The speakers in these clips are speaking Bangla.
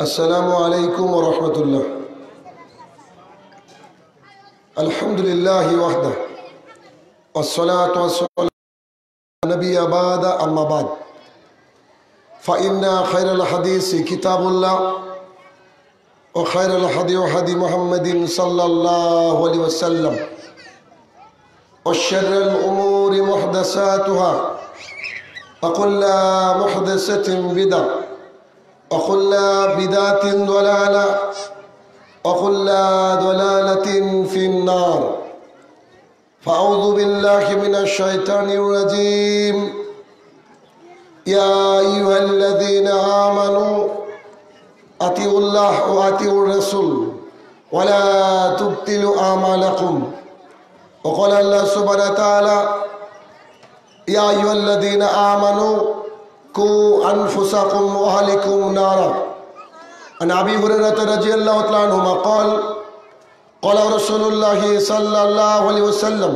السلام عليكم ورحمة الله الحمد لله وحده والصلاة والسلام على نبي بعد أما بعد فإن خير الحديث كتاب الله وخير الحديث وحدي محمد صلى الله عليه وسلم وشر الأمور محدثاتها وكل محدثة بدأ وكل بدعة ضلالة وكل ضلالة في النار فأعوذ بالله من الشيطان الرجيم يا أيها الذين آمنوا أطيعوا الله وأطيعوا الرسول ولا تبطلوا أعمالكم وقال الله سبحانه وتعالى يا أيها الذين آمنوا কু আনফুসাকুম ওয়াহলিকুম নারা عن أبي هريرة رضي الله تعالى عنهما قال قال رسول الله صلى الله عليه وسلم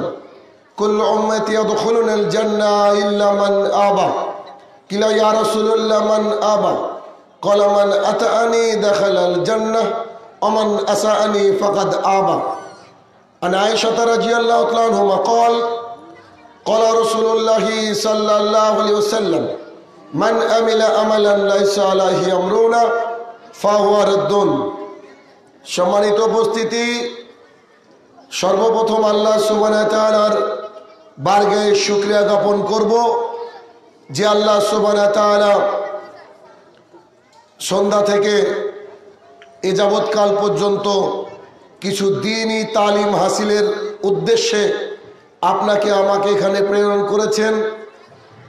كل أمتي يدخلون الجنة إلا من أبى قيل يا رسول الله من أبى قال من أتأني دخل الجنة ومن أسأني فقد أبى عن عائشة رضي الله تعالى عنهما قال قال رسول الله صلى الله عليه وسلم মান আমিলা আমালান লাইসা আলাহি আমরুনা ফাহুয়া রদ্দুন সম্মানিত উপস্থিতি সর্বপ্রথম আল্লাহ সুবানার বার্গে শুক্রিয়া জ্ঞাপন করব যে আল্লাহ সুবানা সন্ধ্যা থেকে এ যাবৎকাল পর্যন্ত কিছু দিনই তালিম হাসিলের উদ্দেশ্যে আপনাকে আমাকে এখানে প্রেরণ করেছেন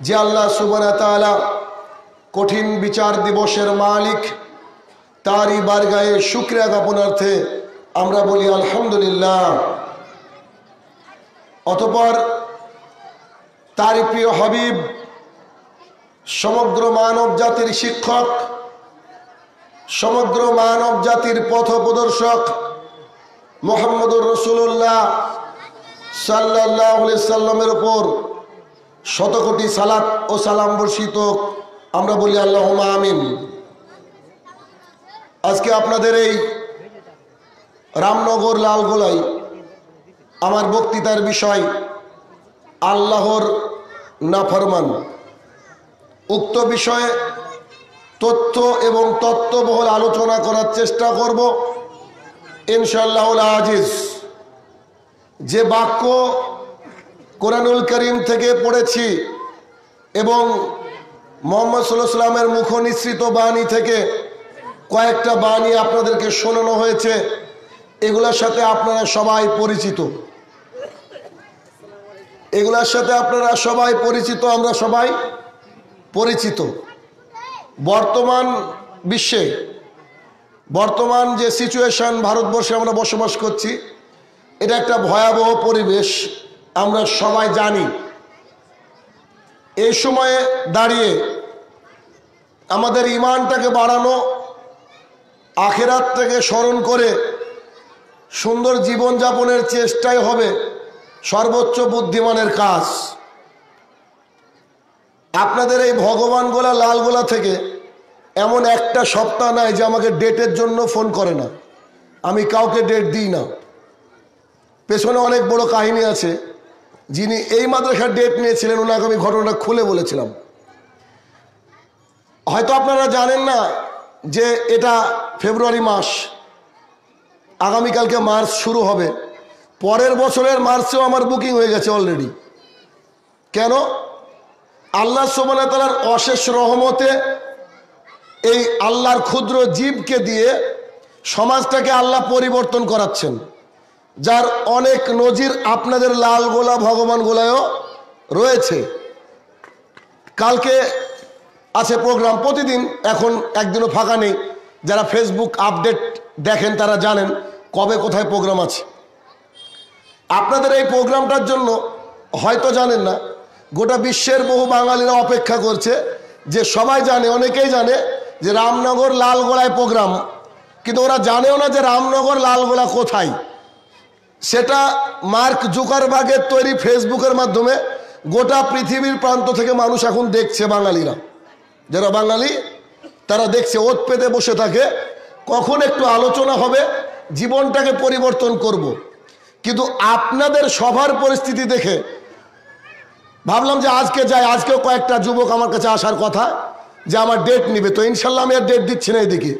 যে আল্লাহ সুবনাতালা কঠিন বিচার দিবসের মালিক তারই বারগায়ে শুক্রিয়া জ্ঞাপনার্থে আমরা বলি আলহামদুলিল্লাহ অতপর তার প্রিয় হাবিব সমগ্র মানব জাতির শিক্ষক সমগ্র মানব জাতির পথ প্রদর্শক মোহাম্মদুর রসুল্লাহ সাল্লাহ সাল্লামের ওপর শতকোটি সালাত ও সালাম বর্ষিত আমরা বলি আল্লাহ আমিন আজকে আপনাদের এই রামনগর লালগোলায় আমার বক্তৃতার বিষয় আল্লাহর নাফরমান উক্ত বিষয়ে তথ্য এবং তত্ত্ববহল আলোচনা করার চেষ্টা করব ইনশাল্লাহ আজিজ যে বাক্য কোরআনুল করিম থেকে পড়েছি এবং মোহাম্মদ সাল্লামের মুখ নিঃসৃত বাণী থেকে কয়েকটা বাণী আপনাদেরকে শোনানো হয়েছে এগুলোর সাথে আপনারা সবাই পরিচিত এগুলোর সাথে আপনারা সবাই পরিচিত আমরা সবাই পরিচিত বর্তমান বিশ্বে বর্তমান যে সিচুয়েশন ভারতবর্ষে আমরা বসবাস করছি এটা একটা ভয়াবহ পরিবেশ আমরা সবাই জানি এই সময়ে দাঁড়িয়ে আমাদের ইমানটাকে বাড়ানো আখেরাত থেকে স্মরণ করে সুন্দর জীবন জীবনযাপনের চেষ্টাই হবে সর্বোচ্চ বুদ্ধিমানের কাজ আপনাদের এই ভগবানগোলা লালগোলা থেকে এমন একটা সপ্তাহ নাই যে আমাকে ডেটের জন্য ফোন করে না আমি কাউকে ডেট দিই না পেছনে অনেক বড় কাহিনী আছে যিনি এই মাদ্রাসার ডেট নিয়েছিলেন ওনাকে আমি ঘটনাটা খুলে বলেছিলাম হয়তো আপনারা জানেন না যে এটা ফেব্রুয়ারি মাস আগামীকালকে মার্চ শুরু হবে পরের বছরের মার্চেও আমার বুকিং হয়ে গেছে অলরেডি কেন আল্লাহ সোমানাতালার অশেষ রহমতে এই আল্লাহর ক্ষুদ্র জীবকে দিয়ে সমাজটাকে আল্লাহ পরিবর্তন করাচ্ছেন যার অনেক নজির আপনাদের লাল গোলা ভগবান গোলায়ও রয়েছে কালকে আছে প্রোগ্রাম প্রতিদিন এখন একদিনও ফাঁকা নেই যারা ফেসবুক আপডেট দেখেন তারা জানেন কবে কোথায় প্রোগ্রাম আছে আপনাদের এই প্রোগ্রামটার জন্য হয়তো জানেন না গোটা বিশ্বের বহু বাঙালিরা অপেক্ষা করছে যে সবাই জানে অনেকেই জানে যে রামনগর লালগোলায় প্রোগ্রাম কিন্তু ওরা জানেও না যে রামনগর লালগোলা কোথায় সেটা মার্ক জুকারবাগের তৈরি ফেসবুকের মাধ্যমে গোটা পৃথিবীর প্রান্ত থেকে মানুষ এখন দেখছে বাঙালিরা যারা বাঙালি তারা দেখছে ওত পেতে বসে থাকে কখন একটু আলোচনা হবে জীবনটাকে পরিবর্তন করব। কিন্তু আপনাদের সভার পরিস্থিতি দেখে ভাবলাম যে আজকে যাই আজকেও কয়েকটা যুবক আমার কাছে আসার কথা যে আমার ডেট নিবে তো ইনশাল্লাহ আমি আর ডেট দিচ্ছি না এদিকে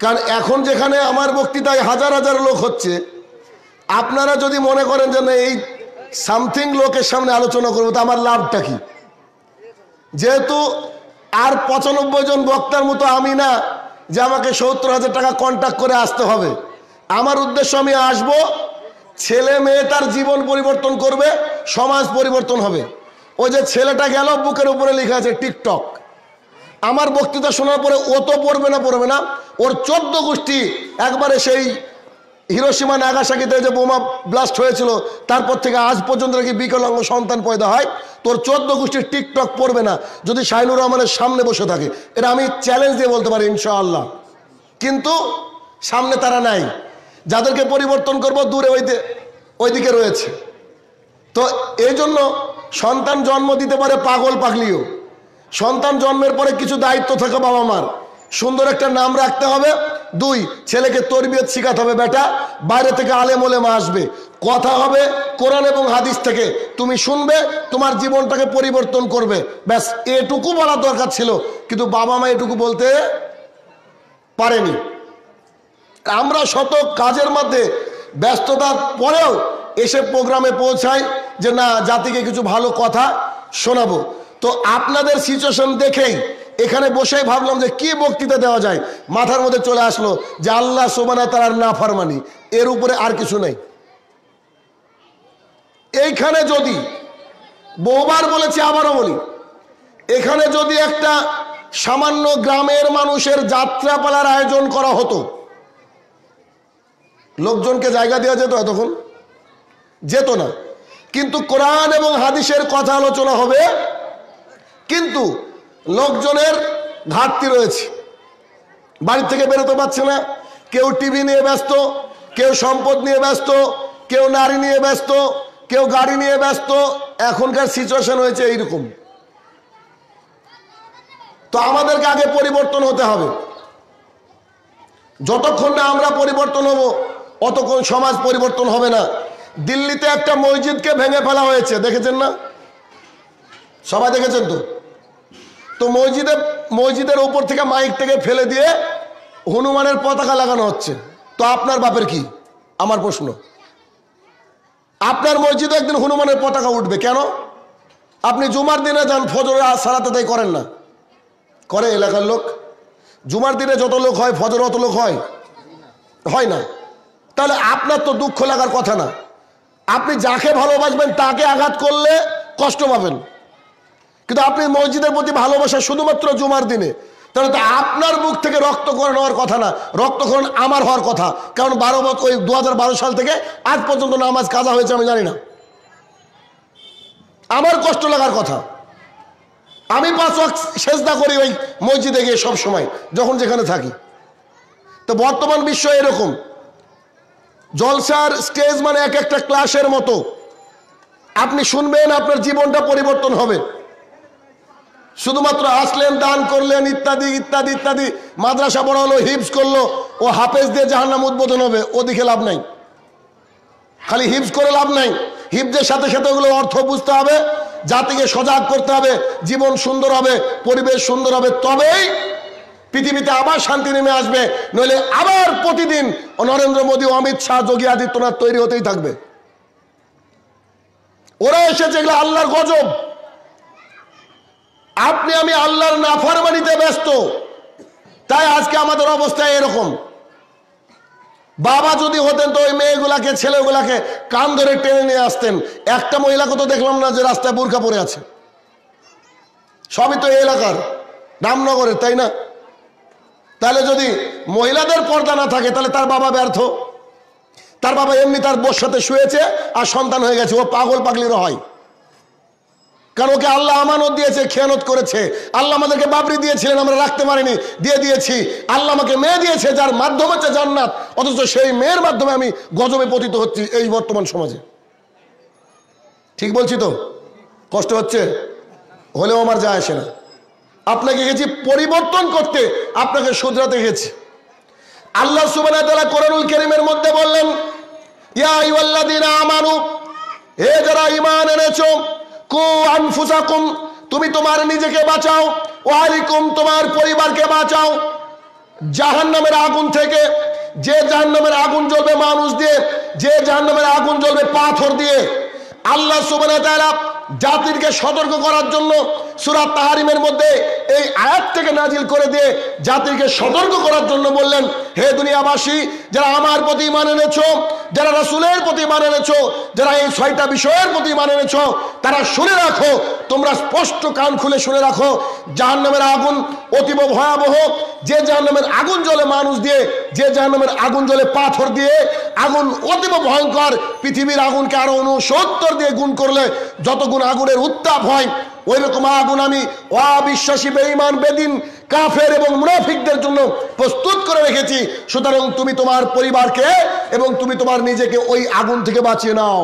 কারণ এখন যেখানে আমার বক্তৃতায় হাজার হাজার লোক হচ্ছে আপনারা যদি মনে করেন যে না এই সামথিং লোকের সামনে আলোচনা করবো তো আমার লাভটা কি যেহেতু আর পঁচানব্বই জন বক্তার মতো আমি না যে আমাকে সত্তর হাজার টাকা কন্ট্যাক্ট করে আসতে হবে আমার উদ্দেশ্য আমি আসব ছেলে মেয়ে তার জীবন পরিবর্তন করবে সমাজ পরিবর্তন হবে ওই যে ছেলেটা গেল বুকের উপরে লেখা আছে টিকটক আমার বক্তৃতা শোনার পরে ও তো পড়বে না পড়বে না ওর চোদ্দ গোষ্ঠী একবারে সেই হিরোসীমা নাগাসাকিতে যে বোমা ব্লাস্ট হয়েছিল তারপর থেকে আজ পর্যন্ত নাকি বিকলাঙ্গ সন্তান পয়দা হয় তোর চোদ্দ গোষ্ঠীর টিকটক পড়বে না যদি শাহিনুর রহমানের সামনে বসে থাকে এটা আমি চ্যালেঞ্জ দিয়ে বলতে পারি ইনশাআল্লাহ কিন্তু সামনে তারা নাই যাদেরকে পরিবর্তন করব দূরে ওই ওইদিকে রয়েছে তো এই জন্য সন্তান জন্ম দিতে পারে পাগল পাগলিও সন্তান জন্মের পরে কিছু দায়িত্ব থাকে বাবা মার সুন্দর একটা নাম রাখতে হবে দুই ছেলেকে তরবিয়ত শিখাতে হবে বেটা বাইরে থেকে আলেম ওলেম আসবে কথা হবে কোরআন এবং হাদিস থেকে তুমি শুনবে তোমার জীবনটাকে পরিবর্তন করবে ব্যাস এটুকু বলা দরকার ছিল কিন্তু বাবা মা এটুকু বলতে পারেনি আমরা শত কাজের মধ্যে ব্যস্ততার পরেও এসে প্রোগ্রামে পৌঁছাই যে না জাতিকে কিছু ভালো কথা শোনাবো তো আপনাদের সিচুয়েশন দেখেই এখানে বসেই ভাবলাম যে কি বক্তৃতা দেওয়া যায় মাথার মধ্যে চলে আসলো যে আল্লাহ সোমানা তার না ফারমানি এর উপরে আর কিছু নেই এইখানে যদি বহুবার বলেছি আবারও বলি এখানে যদি একটা সামান্য গ্রামের মানুষের যাত্রাপালার আয়োজন করা হতো লোকজনকে জায়গা দেওয়া যেত এতক্ষণ যেত না কিন্তু কোরআন এবং হাদিসের কথা আলোচনা হবে কিন্তু লোকজনের ঘাটতি রয়েছে বাড়ি থেকে বেরোতে পারছে না কেউ টিভি নিয়ে ব্যস্ত কেউ সম্পদ নিয়ে ব্যস্ত কেউ নারী নিয়ে ব্যস্ত কেউ গাড়ি নিয়ে ব্যস্ত এখনকার সিচুয়েশন হয়েছে এইরকম তো আমাদেরকে আগে পরিবর্তন হতে হবে যতক্ষণ না আমরা পরিবর্তন হব অতক্ষণ সমাজ পরিবর্তন হবে না দিল্লিতে একটা মসজিদকে ভেঙে ফেলা হয়েছে দেখেছেন না সবাই দেখেছেন তো তো মসজিদে মসজিদের উপর থেকে মাইক থেকে ফেলে দিয়ে হনুমানের পতাকা লাগানো হচ্ছে তো আপনার বাপের কি আমার প্রশ্ন আপনার মসজিদে একদিন হনুমানের পতাকা উঠবে কেন আপনি জুমার দিনে যান আর সারাতে তাই করেন না করে এলাকার লোক জুমার দিনে যত লোক হয় ফজর অত লোক হয় হয় না তাহলে আপনার তো দুঃখ লাগার কথা না আপনি যাকে ভালোবাসবেন তাকে আঘাত করলে কষ্ট পাবেন কিন্তু আপনি মসজিদের প্রতি ভালোবাসা শুধুমাত্র জুমার দিনে তাহলে তো আপনার মুখ থেকে রক্তকরণ হওয়ার কথা না রক্তকরণ আমার হওয়ার কথা কারণ বারো বছর ওই দু সাল থেকে আজ পর্যন্ত নামাজ কাজা হয়েছে আমি জানি না আমার কষ্ট লাগার কথা আমি পাঁচ সেজদা করি ওই মসজিদে গিয়ে সব সময় যখন যেখানে থাকি তো বর্তমান বিশ্ব এরকম জলসার স্টেজ মানে এক একটা ক্লাসের মতো আপনি শুনবেন আপনার জীবনটা পরিবর্তন হবে শুধুমাত্র আসলেন দান করলেন ইত্যাদি ইত্যাদি ইত্যাদি মাদ্রাসা বড় হলো হিপস করলো ও হাফেজ দিয়ে জাহান্নাম উদ্বোধন হবে ওদিকে লাভ নাই খালি হিপস করে লাভ নাই হিপদের সাথে সাথে ওগুলো অর্থ বুঝতে হবে জাতিকে সজাগ করতে হবে জীবন সুন্দর হবে পরিবেশ সুন্দর হবে তবেই পৃথিবীতে আবার শান্তি নেমে আসবে নইলে আবার প্রতিদিন নরেন্দ্র মোদী অমিত শাহ যোগী আদিত্যনাথ তৈরি হতেই থাকবে ওরা এসে যেগুলো আল্লাহর গজব আপনি আমি আল্লাহর নাফারমানিতে ব্যস্ত তাই আজকে আমাদের অবস্থা এরকম বাবা যদি হতেন তো ওই মেয়েগুলাকে ছেলেগুলাকে কান ধরে টেনে নিয়ে আসতেন একটা মহিলাকে তো দেখলাম না যে রাস্তায় বোরখা পরে আছে সবই তো এই এলাকার রামনগরের তাই না তাহলে যদি মহিলাদের পর্দা না থাকে তাহলে তার বাবা ব্যর্থ তার বাবা এমনি তার বোর সাথে শুয়েছে আর সন্তান হয়ে গেছে ও পাগল পাগলিরও হয় কারণ ওকে আল্লাহ আমানত দিয়েছে খেয়ানত করেছে আল্লাহ আমাদেরকে বাবরি দিয়েছিলেন আমরা রাখতে পারিনি দিয়ে দিয়েছি আল্লাহ আমাকে মেয়ে দিয়েছে যার মাধ্যম হচ্ছে জান্নাত অথচ সেই মেয়ের মাধ্যমে আমি গজবে পতিত হচ্ছি এই বর্তমান সমাজে ঠিক বলছি তো কষ্ট হচ্ছে হলেও আমার যায় আসে না আপনাকে গেছি পরিবর্তন করতে আপনাকে শুধরাতে গেছি আল্লাহ সুবানা তালা করুল কেরিমের মধ্যে বললেন ইয়া আমানু হে যারা ইমান এনেছো কো তুমি তোমার নিজেকে বাঁচাও ওয়ালিকুম তোমার পরিবারকে বাঁচাও জাহান নামের আগুন থেকে যে জাহান নামের আগুন জ্বলবে মানুষ দিয়ে যে জাহান নামের আগুন জ্বলবে পাথর দিয়ে আল্লাহ সুবাহ জাতিরকে সতর্ক করার জন্য সুরা তাহারিমের মধ্যে এই আয়াত থেকে নাজিল করে দিয়ে জাতিকে সতর্ক করার জন্য বললেন হে দুনিয়াবাসী যারা আমার প্রতি মানে এনেছো যারা রাসুলের প্রতি মানে এনেছ যারা এই ছয়টা বিষয়ের প্রতি মানে এনেছ তারা শুনে রাখো তোমরা স্পষ্ট কান খুলে শুনে রাখো জাহান নামের আগুন অতীব ভয়াবহ যে জাহান নামের আগুন জলে মানুষ দিয়ে যে জাহান নামের আগুন জলে পাথর দিয়ে আগুন অতীব ভয়ঙ্কর পৃথিবীর আগুনকে আরো উনসত্তর দিয়ে গুণ করলে যত গুণ আগুনের উত্তাপ হয় ওই রকম আগুন আমি অবিশ্বাসী বেঈমান বেদিন কাফের এবং মুনাফিকদের জন্য প্রস্তুত করে রেখেছি সুতরাং তুমি তোমার পরিবারকে এবং তুমি তোমার নিজেকে ওই আগুন থেকে বাঁচিয়ে নাও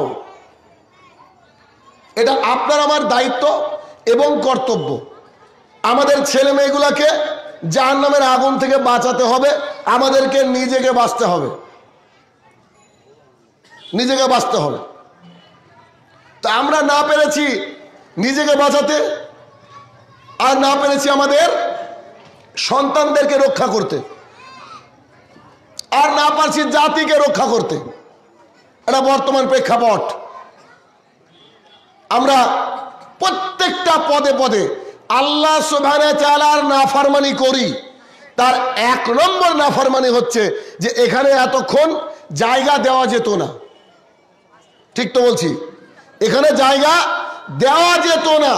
এটা আপনার আমার দায়িত্ব এবং কর্তব্য আমাদের ছেলে মেয়েগুলাকে যার নামের আগুন থেকে বাঁচাতে হবে আমাদেরকে নিজেকে বাঁচতে হবে নিজেকে বাঁচতে হবে তা আমরা না পেরেছি নিজেকে বাঁচাতে আর না পেরেছি আমাদের সন্তানদেরকে রক্ষা করতে আর না পারছি জাতিকে রক্ষা করতে এটা বর্তমান প্রেক্ষাপট আমরা প্রত্যেকটা পদে পদে আল্লাহ সোভানে চালার নাফারমানি করি তার এক নম্বর নাফারমানি হচ্ছে যে এখানে এতক্ষণ জায়গা দেওয়া যেত না ঠিক তো বলছি এখানে জায়গা দেওয়া যেত না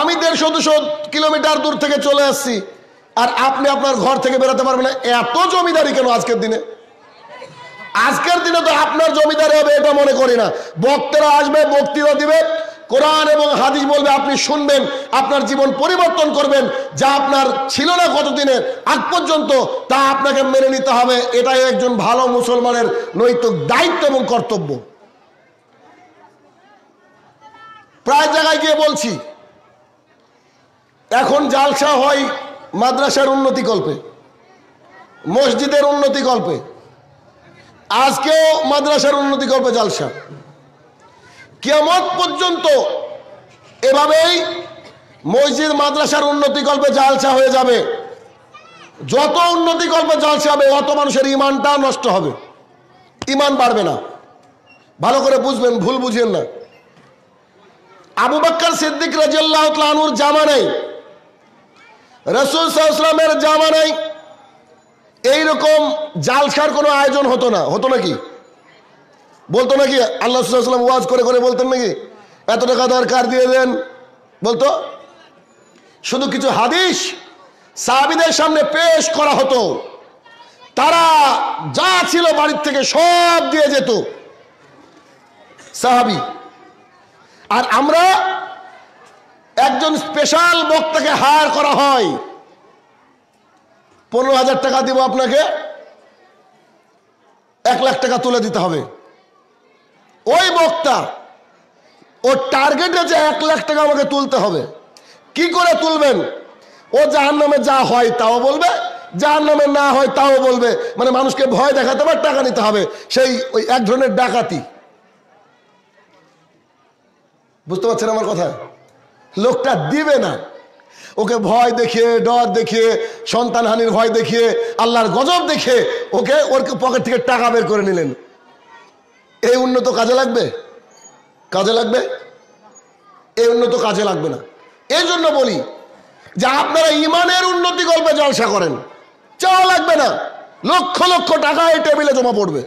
আমি দেড়শো দুশো কিলোমিটার দূর থেকে চলে আসছি আর আপনি আপনার ঘর থেকে বেরোতে পারবেন না এত জমিদারি কেন আজকের দিনে আজকের দিনে তো আপনার জমিদারি হবে এটা মনে করি না বক্তারা আসবে বক্তৃতা দিবে কোরআন এবং হাদিস বলবে আপনি শুনবেন আপনার জীবন পরিবর্তন করবেন যা আপনার ছিল না কতদিনের আগ পর্যন্ত তা আপনাকে মেনে নিতে হবে এটাই একজন ভালো মুসলমানের নৈতিক দায়িত্ব এবং কর্তব্য প্রায় জায়গায় গিয়ে বলছি এখন জালসা হয় মাদ্রাসার উন্নতি কল্পে মসজিদের উন্নতি কল্পে আজকেও মাদ্রাসার উন্নতি কল্পে জালসা কেমন পর্যন্ত এভাবেই মসজিদ মাদ্রাসার উন্নতি কল্পে জালসা হয়ে যাবে যত উন্নতি কল্পে জালসা হবে অত মানুষের ইমানটা নষ্ট হবে ইমান বাড়বে না ভালো করে বুঝবেন ভুল বুঝেন না আবু বাক্কর সিদ্দিক রাজিউল্লাহর জামা নাই রসুল জামা নাই এইরকম জালসার কোনো আয়োজন হতো না হতো নাকি বলতো নাকি আল্লাহ সাল্লাম ওয়াজ করে করে বলতেন নাকি এত টাকা দরকার দিয়ে দেন বলতো শুধু কিছু হাদিস সাহাবিদের সামনে পেশ করা হতো তারা যা ছিল বাড়ির থেকে সব দিয়ে যেত সাহাবি আর আমরা একজন স্পেশাল বক্তাকে হায়ার করা হয় পনেরো হাজার টাকা দিব আপনাকে এক লাখ টাকা তুলে দিতে হবে ওই বক্তা ওর টার্গেট যে এক লাখ টাকা আমাকে তুলতে হবে কি করে তুলবেন ও যার নামে যা হয় তাও বলবে যার নামে না হয় তাও বলবে মানে মানুষকে ভয় দেখাতে পারে টাকা নিতে হবে সেই ওই এক ধরনের ডাকাতি বুঝতে পারছেন আমার কথা লোকটা দিবে না ওকে ভয় দেখিয়ে ডর দেখিয়ে সন্তানহানির ভয় দেখিয়ে আল্লাহর গজব দেখে ওকে ওর পকেট থেকে টাকা বের করে নিলেন এই উন্নত কাজে লাগবে কাজে লাগবে এই উন্নত কাজে লাগবে না এই জন্য বলি যে আপনারা ইমানের উন্নতি গল্পে জলসা করেন চাওয়া লাগবে না লক্ষ লক্ষ টাকা এই টেবিলে জমা পড়বে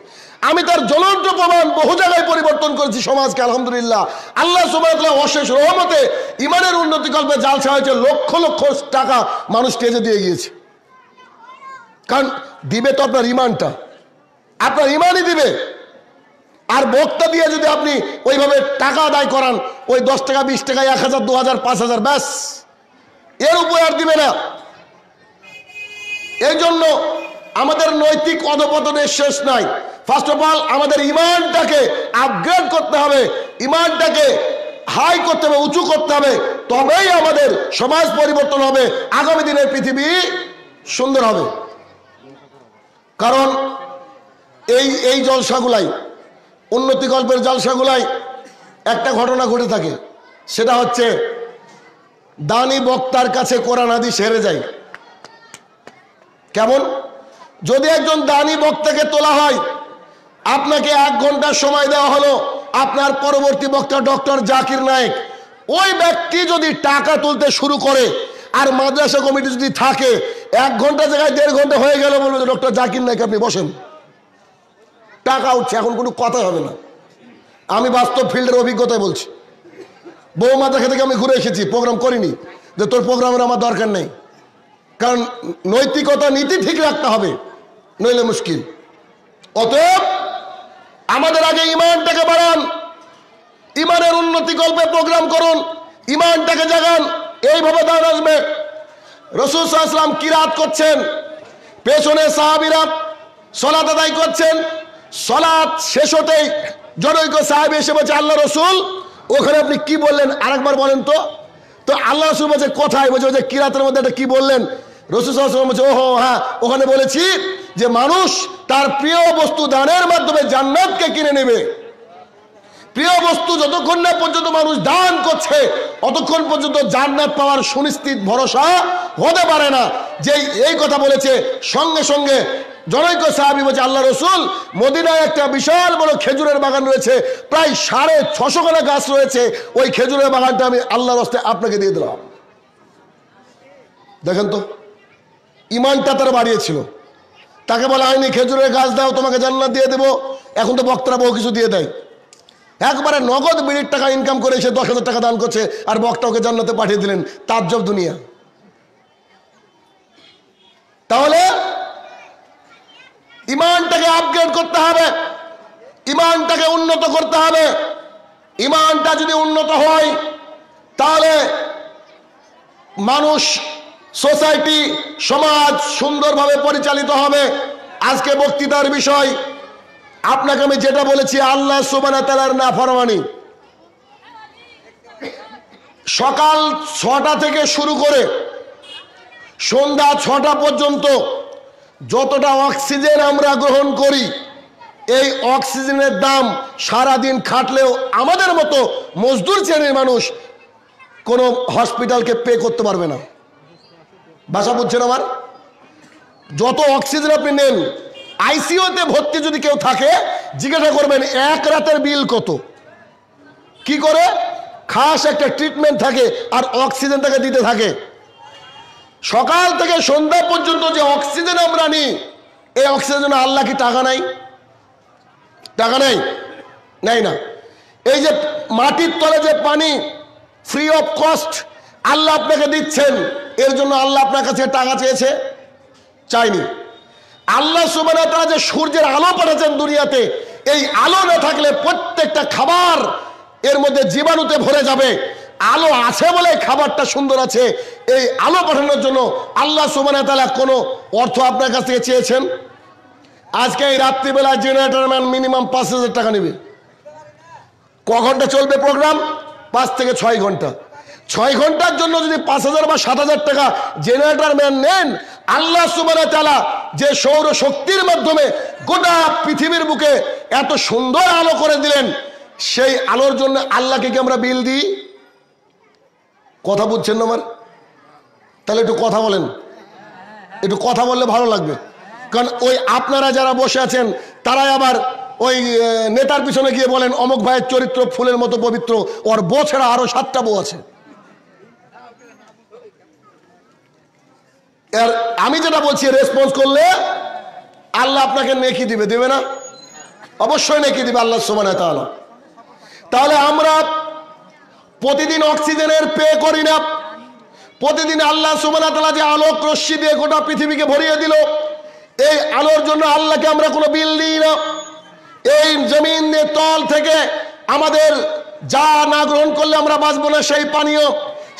আমি তার জ্বলন্ত প্রমাণ বহু জায়গায় পরিবর্তন করেছি সমাজকে আলহামদুলিল্লাহ আল্লাহ সুবাহ অশেষ রহমতে ইমানের উন্নতি কল্পে জালসা হয়েছে লক্ষ লক্ষ টাকা মানুষ কেজে দিয়ে গিয়েছে কারণ দিবে তো আপনার ইমানটা আপনার ইমানই দিবে আর বক্তা দিয়ে যদি আপনি ওইভাবে টাকা আদায় করান ওই দশ টাকা বিশ টাকা এক হাজার দু হাজার পাঁচ হাজার ব্যাস এর উপরে আর দিবে না এই জন্য আমাদের নৈতিক অধপতনের শেষ নাই ফার্স্ট অফ অল আমাদের ইমানটাকে আপগ্রেড করতে হবে ইমানটাকে হাই করতে হবে উঁচু করতে হবে তবেই আমাদের সমাজ পরিবর্তন হবে আগামী দিনের পৃথিবী সুন্দর হবে কারণ এই এই জলসাগুলাই উন্নতি গল্পের জলসাগুলাই একটা ঘটনা ঘটে থাকে সেটা হচ্ছে দানি বক্তার কাছে কোরআন আদি সেরে যায় কেমন যদি একজন দানি বক্তাকে তোলা হয় আপনাকে এক ঘন্টা সময় দেওয়া হলো আপনার পরবর্তী বক্তা ডক্টর জাকির নায়েক ওই ব্যক্তি যদি টাকা তুলতে শুরু করে আর মাদ্রাসা কমিটি যদি থাকে এক ঘন্টা জায়গায় দেড় ঘন্টা হয়ে গেল বলবো ডক্টর জাকির নায়ক আপনি বসেন টাকা উঠছে এখন কোনো কথা হবে না আমি বাস্তব ফিল্ডের অভিজ্ঞতায় বলছি বউ মাদ্রাসা থেকে আমি ঘুরে এসেছি প্রোগ্রাম করিনি যে তোর প্রোগ্রামের আমার দরকার নেই কারণ নৈতিকতা নীতি ঠিক রাখতে হবে নইলে মুশকিল অতএব আমাদের আগে ইমানটাকে বাড়ান ইমানের উন্নতি গল্পে প্রোগ্রাম করুন ইমানটাকে জাগান এইভাবে দান আসবে রসুল সাহসালাম কিরাত করছেন পেছনে সাহাবিরাত সলাত আদায় করছেন সলাত শেষ হতেই জনৈক সাহেব এসে বলছে আল্লাহ রসুল ওখানে আপনি কি বললেন আরেকবার বলেন তো তো আল্লাহ রসুল বলছে কোথায় বলছে যে কিরাতের মধ্যে একটা কি বললেন রসুল সাহসালাম বলছে ও হ্যাঁ ওখানে বলেছি যে মানুষ তার প্রিয় বস্তু দানের মাধ্যমে জান্নাতকে কিনে নেবে প্রিয় বস্তু যতক্ষণ না পর্যন্ত মানুষ দান করছে অতক্ষণ পর্যন্ত জান্নাত পাওয়ার সুনিশ্চিত ভরসা হতে পারে না যে এই কথা বলেছে সঙ্গে সঙ্গে জনৈক সাহাবি বলছে আল্লাহ রসুল মদিনায় একটা বিশাল বড় খেজুরের বাগান রয়েছে প্রায় সাড়ে ছশো করে গাছ রয়েছে ওই খেজুরের বাগানটা আমি আল্লাহ রস্তে আপনাকে দিয়ে দিলাম দেখেন তো ইমানটা তারা বাড়িয়েছিল তাকে বলে আইনি খেজুরের গাছ দাও তোমাকে জান্নাত দিয়ে দেবো এখন তো বক্তারা বহু কিছু দিয়ে দেয় একবারে নগদ বিড়ির টাকা ইনকাম করে সে দশ হাজার টাকা দান করছে আর বক্তা ওকে জান্নাতে পাঠিয়ে দিলেন তার জব দুনিয়া তাহলে ইমানটাকে আপগ্রেড করতে হবে ইমানটাকে উন্নত করতে হবে ইমানটা যদি উন্নত হয় তাহলে মানুষ সোসাইটি সমাজ সুন্দরভাবে পরিচালিত হবে আজকে বক্তৃতার বিষয় আপনাকে আমি যেটা বলেছি আল্লাহ সুবানা তালার না ফরমানি সকাল ছটা থেকে শুরু করে সন্ধ্যা ছটা পর্যন্ত যতটা অক্সিজেন আমরা গ্রহণ করি এই অক্সিজেনের দাম সারাদিন খাটলেও আমাদের মতো মজদুর শ্রেণীর মানুষ কোনো হসপিটালকে পে করতে পারবে না ভাষা বুঝছেন আমার যত অক্সিজেন আপনি নেন আইসিওতে ভর্তি যদি কেউ থাকে জিজ্ঞাসা করবেন এক রাতের বিল কত কি করে খাস একটা ট্রিটমেন্ট থাকে আর অক্সিজেন তাকে দিতে থাকে সকাল থেকে সন্ধ্যা পর্যন্ত যে অক্সিজেন আমরা নিই এই অক্সিজেন আল্লাহ কি টাকা নাই টাকা নাই নাই না এই যে মাটির তলে যে পানি ফ্রি অফ কস্ট আল্লাহ আপনাকে দিচ্ছেন এর জন্য আল্লাহ আপনার কাছে টাকা চেয়েছে চাইনি আল্লাহ সুবানা যে সূর্যের আলো পাঠাচ্ছেন দুনিয়াতে এই আলো না থাকলে প্রত্যেকটা খাবার এর মধ্যে জীবাণুতে ভরে যাবে আলো আছে বলে খাবারটা সুন্দর আছে এই আলো পাঠানোর জন্য আল্লাহ সুবানা তালা কোনো অর্থ আপনার কাছ থেকে চেয়েছেন আজকে এই রাত্রিবেলা জেনারেটার ম্যান মিনিমাম পাঁচ হাজার টাকা নেবে ক ঘন্টা চলবে প্রোগ্রাম পাঁচ থেকে ছয় ঘন্টা ছয় ঘন্টার জন্য যদি পাঁচ হাজার বা সাত হাজার টাকা জেনারেটর ম্যান নেন আল্লাহ সুবানা তালা যে সৌর শক্তির মাধ্যমে গোটা পৃথিবীর বুকে এত সুন্দর আলো করে দিলেন সেই আলোর জন্য আল্লাহকে কি আমরা বিল দিই কথা বুঝছেন না আমার তাহলে একটু কথা বলেন একটু কথা বললে ভালো লাগবে কারণ ওই আপনারা যারা বসে আছেন তারাই আবার ওই নেতার পিছনে গিয়ে বলেন অমুক ভাইয়ের চরিত্র ফুলের মতো পবিত্র ওর বো ছাড়া আরও সাতটা বউ আছে এর আমি যেটা বলছি রেসপন্স করলে আল্লাহ আপনাকে নেকি দিবে দেবে না অবশ্যই নেকি দিবে আল্লাহ সমান তাহলে তাহলে আমরা প্রতিদিন অক্সিজেনের পে করি না প্রতিদিন আল্লাহ সুবানা তালা যে আলোক রশ্মি দিয়ে গোটা পৃথিবীকে ভরিয়ে দিল এই আলোর জন্য আল্লাহকে আমরা কোনো বিল দিই না এই জমিনের তল থেকে আমাদের যা না গ্রহণ করলে আমরা বাঁচবো না সেই পানীয়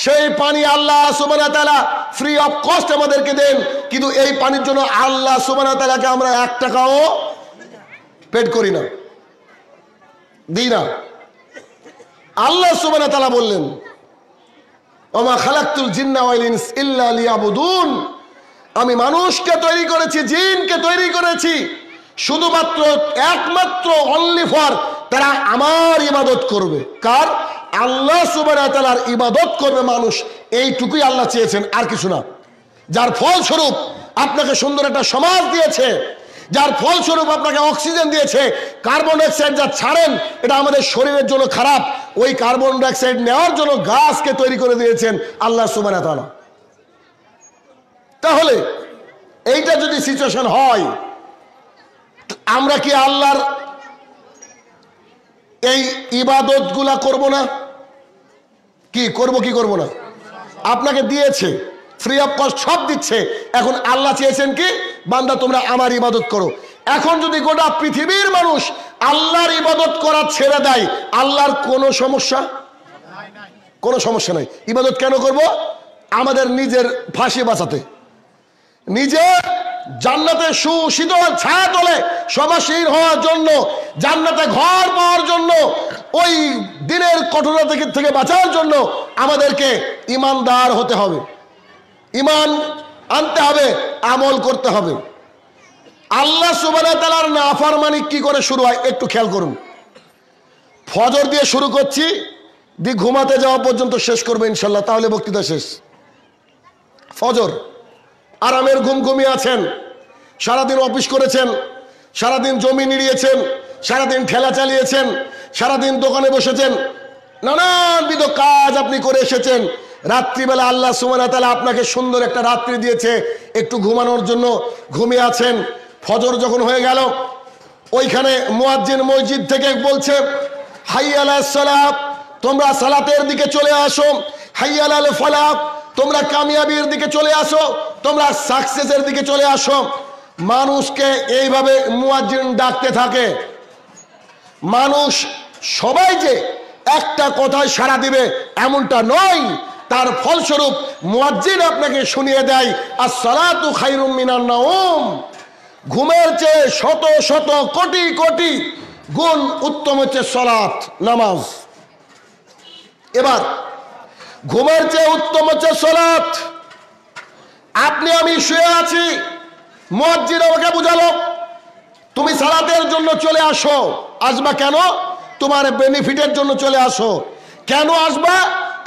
সেই পানি আল্লাহ সুবানা তালা ফ্রি অফ কস্ট আমাদেরকে দেন কিন্তু এই পানির জন্য আল্লাহ সুবানা তালাকে আমরা এক টাকাও পেড করি না দিই না আল্লাহ সুবানা তালা বললেন ওমা খালাক্তুল জিন্নাওয়াইলিনস ইল্লা লিয়াবুদুন আমি মানুষকে তৈরি করেছি জিনকে তৈরি করেছি শুধুমাত্র একমাত্র অনলি ফর তারা আমার ইবাদত করবে কার আল্লাহ সুবানার ইবাদত করবে মানুষ এইটুকুই আল্লাহ চেয়েছেন আর কিছু না যার ফলস্বরূপ আপনাকে সুন্দর একটা সমাজ দিয়েছে যার ফলস্বরূপ আপনাকে অক্সিজেন দিয়েছে কার্বন ডাইঅক্সাইড যা ছাড়েন এটা আমাদের শরীরের জন্য খারাপ ওই কার্বন ডাইঅক্সাইড নেওয়ার জন্য গাছকে তৈরি করে দিয়েছেন আল্লাহ সুবানা তাহলে এইটা যদি সিচুয়েশন হয় আমরা কি আল্লাহর এই ইবাদতগুলা করবো না কি করব কি করব না আপনাকে দিয়েছে ফ্রি অফ কস্ট সব দিচ্ছে এখন আল্লাহ চেয়েছেন কি বান্দা তোমরা আমার ইবাদত করো এখন যদি গোটা পৃথিবীর মানুষ আল্লাহর ইবাদত করা ছেড়ে দেয় আল্লাহর কোনো সমস্যা কোনো সমস্যা নাই ইবাদত কেন করব আমাদের নিজের ফাঁসি বাঁচাতে নিজের জান্নাতে সুশীতল ছায়া তোলে সবাসীর হওয়ার জন্য জান্নাতে ঘর পাওয়ার জন্য ওই দিনের কঠোরতা থেকে থেকে বাঁচার জন্য আমাদেরকে ইমানদার হতে হবে ইমান আনতে হবে আমল করতে হবে আল্লাহ সুবানা তালার সুবাহতালার নাফারমানি কি করে শুরু হয় একটু খেয়াল করুন ফজর দিয়ে শুরু করছি দি ঘুমাতে যাওয়া পর্যন্ত শেষ করবে ইনশাল্লাহ তাহলে বক্তৃতা শেষ ফজর আরামের ঘুম ঘুমিয়ে আছেন সারাদিন অফিস করেছেন সারাদিন জমি নিড়িয়েছেন সারাদিন ঠেলা চালিয়েছেন সারাদিন দোকানে বসেছেন নানানবিধ কাজ আপনি করে এসেছেন রাত্রিবেলা আল্লাহ সুমানা তালা আপনাকে সুন্দর একটা রাত্রি দিয়েছে একটু ঘুমানোর জন্য ঘুমিয়ে আছেন ফজর যখন হয়ে গেল ওইখানে মোয়াজ্জিন মসজিদ থেকে বলছে হাই আলাহ তোমরা সালাতের দিকে চলে আসো হাই আলাল ফলাফ তোমরা কামিয়াবির দিকে চলে আসো তোমরা সাকসেসের দিকে চলে আসো মানুষকে এইভাবে মুয়াজিন ডাকতে থাকে মানুষ সবাই যে একটা কথায় সাড়া দিবে এমনটা নয় তার ফলস্বরূপ মুয়াজিন আপনাকে শুনিয়ে দেয় আর সালাতু খাইরুম মিনান নাওম ঘুমের চেয়ে শত শত কোটি কোটি গুণ উত্তম হচ্ছে সলাৎ নামাজ এবার ঘুমের চেয়ে উত্তম হচ্ছে সলাৎ আপনি আমি শুয়ে আছি মসজিদ আমাকে বুঝালো তুমি সালাতের জন্য চলে আসো আসবা কেন তোমার বেনিফিটের জন্য চলে আসো কেন আসবা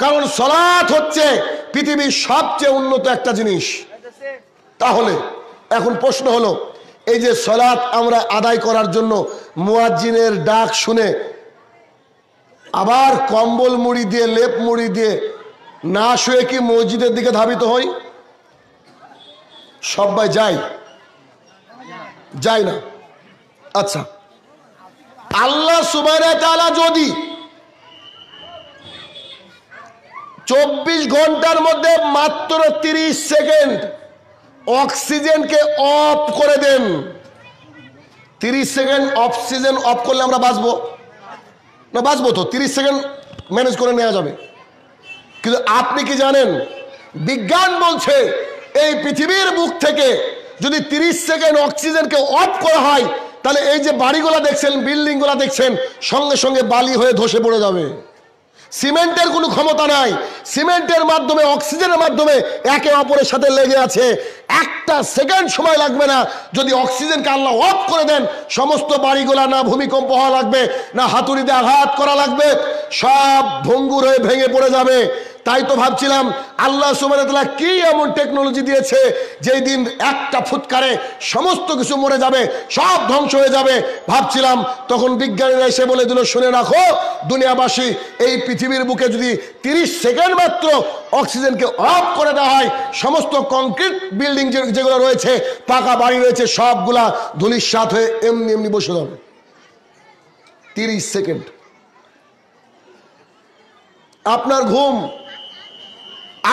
কারণ সলাত হচ্ছে পৃথিবীর সবচেয়ে উন্নত একটা জিনিস তাহলে এখন প্রশ্ন হলো এই যে সলাৎ আমরা আদায় করার জন্য মুয়াজ্জিনের ডাক শুনে আবার কম্বল মুড়ি দিয়ে লেপ মুড়ি দিয়ে না শুয়ে কি মসজিদের দিকে ধাবিত হই সবাই যাই যাই না আচ্ছা আল্লাহ সুবাইরা যদি চব্বিশ ঘন্টার মধ্যে মাত্র ৩০ সেকেন্ড অক্সিজেনকে অফ করে দেন 30 সেকেন্ড অক্সিজেন অফ করলে আমরা বাঁচবো না বাঁচবো তো 30 সেকেন্ড ম্যানেজ করে নেওয়া যাবে কিন্তু আপনি কি জানেন বিজ্ঞান বলছে এই পৃথিবীর মুখ থেকে যদি তিরিশ সেকেন্ড অক্সিজেনকে অফ করা হয় তাহলে এই যে বাড়িগুলো দেখছেন বিল্ডিংগুলো দেখছেন সঙ্গে সঙ্গে বালি হয়ে ধসে পড়ে যাবে সিমেন্টের কোনো ক্ষমতা নাই সিমেন্টের মাধ্যমে অক্সিজেনের মাধ্যমে একে অপরের সাথে লেগে আছে একটা সেকেন্ড সময় লাগবে না যদি অক্সিজেনকে আল্লাহ অফ করে দেন সমস্ত বাড়িগুলা না ভূমিকম্প হওয়া লাগবে না হাতুড়িতে আঘাত করা লাগবে সব ভঙ্গুর হয়ে ভেঙে পড়ে যাবে তাই তো ভাবছিলাম আল্লাহ সুবাহতলা কি এমন টেকনোলজি দিয়েছে যেই দিন একটা ফুৎকারে সমস্ত কিছু মরে যাবে সব ধ্বংস হয়ে যাবে ভাবছিলাম তখন বিজ্ঞানীরা এসে বলে দিল শুনে রাখো দুনিয়াবাসী এই পৃথিবীর বুকে যদি তিরিশ সেকেন্ড মাত্র অক্সিজেনকে অফ করে দেওয়া হয় সমস্ত কংক্রিট বিল্ডিং যেগুলো রয়েছে পাকা বাড়ি রয়েছে সবগুলা ধুলির সাথ হয়ে এমনি এমনি বসে যাবে তিরিশ সেকেন্ড আপনার ঘুম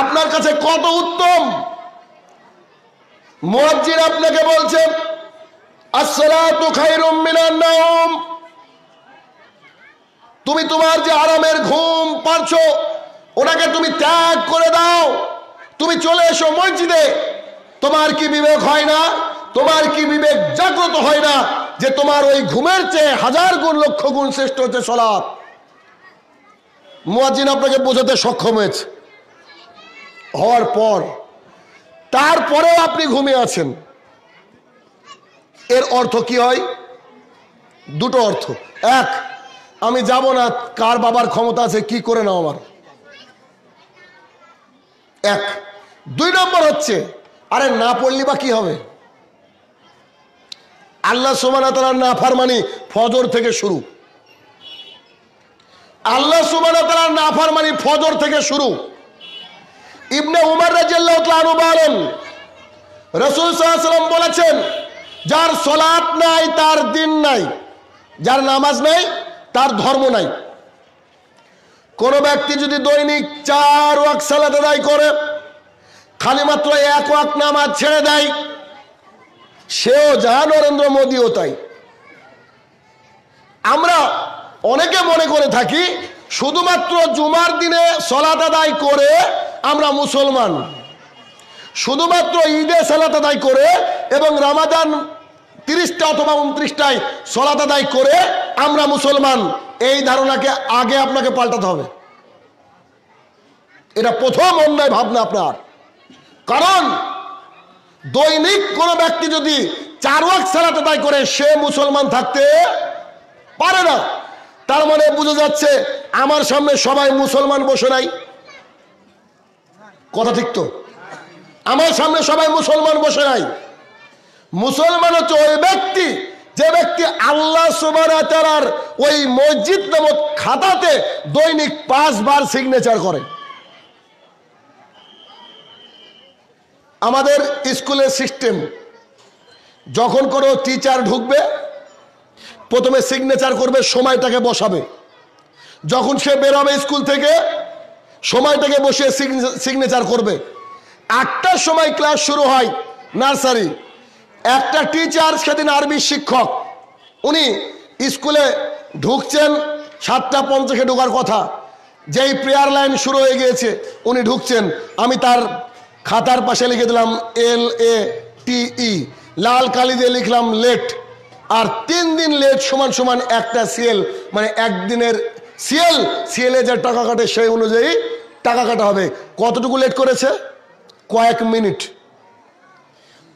আপনার কাছে কত উত্তম মুয়াজ্জিন আপনাকে বলছেন তুমি তোমার যে আরামের ঘুম পারছ ওটাকে তুমি ত্যাগ করে দাও তুমি চলে এসো মসজিদে তোমার কি বিবেক হয় না তোমার কি বিবেক জাগ্রত হয় না যে তোমার ওই ঘুমের চেয়ে হাজার গুণ লক্ষ গুণ শ্রেষ্ঠ হচ্ছে সলাপ মুয়াজিন আপনাকে বোঝাতে সক্ষম হয়েছে হওয়ার পর তারপরেও আপনি ঘুমিয়ে আছেন এর অর্থ কি হয় দুটো অর্থ এক আমি যাব না কার বাবার ক্ষমতা আছে কি করে নাও আমার এক দুই নম্বর হচ্ছে আরে না পড়লি বা কি হবে আল্লাহ সুবান তালার না ফারমানি ফজর থেকে শুরু আল্লাহ সুবান তালার না ফারমানি ফজর থেকে শুরু ইবনে উমার রাজু বলেন রসুল সাল্লাম বলেছেন যার সলাপ নাই তার দিন নাই যার নামাজ নাই তার ধর্ম নাই কোনো ব্যক্তি যদি দৈনিক চার ওয়াক সালাদ আদায় করে খালি মাত্র এক ওয়াক নামাজ ছেড়ে দেয় সেও যা নরেন্দ্র মোদীও তাই আমরা অনেকে মনে করে থাকি শুধুমাত্র জুমার দিনে সলাত আদায় করে আমরা মুসলমান শুধুমাত্র ঈদে সলাত আদায় করে এবং রামাদান তিরিশটা অথবা উনত্রিশটায় সলাত আদায় করে আমরা মুসলমান এই ধারণাকে আগে আপনাকে পাল্টাতে হবে এটা প্রথম অন্যায় ভাবনা আপনার কারণ দৈনিক কোনো ব্যক্তি যদি চার ওয়াক সালাত আদায় করে সে মুসলমান থাকতে পারে না তার মানে বুঝে যাচ্ছে আমার সামনে সবাই মুসলমান বসে নাই কথা ঠিক তো আমার সামনে সবাই মুসলমান বসে নাই মুসলমান হচ্ছে ওই ব্যক্তি যে ব্যক্তি আল্লাহ সুবানার ওই মসজিদ নামক খাতাতে দৈনিক পাঁচবার সিগনেচার করে আমাদের স্কুলের সিস্টেম যখন কোনো টিচার ঢুকবে প্রথমে সিগনেচার করবে সময়টাকে বসাবে যখন সে বেরোবে স্কুল থেকে সময়টাকে বসিয়ে সিগনেচার করবে একটা সময় ক্লাস শুরু হয় নার্সারি একটা টিচার সেদিন আরবি শিক্ষক উনি স্কুলে ঢুকছেন সাতটা পঞ্চাশে ঢোকার কথা যেই প্রেয়ার লাইন শুরু হয়ে গিয়েছে উনি ঢুকছেন আমি তার খাতার পাশে লিখে দিলাম এল এ টি ই লাল কালি দিয়ে লিখলাম লেট আর তিন দিন লেট সমান সমান একটা সিএল মানে একদিনের সিএল সিএলে যে টাকা কাটে সেই অনুযায়ী টাকা কাটা হবে কতটুকু লেট করেছে কয়েক মিনিট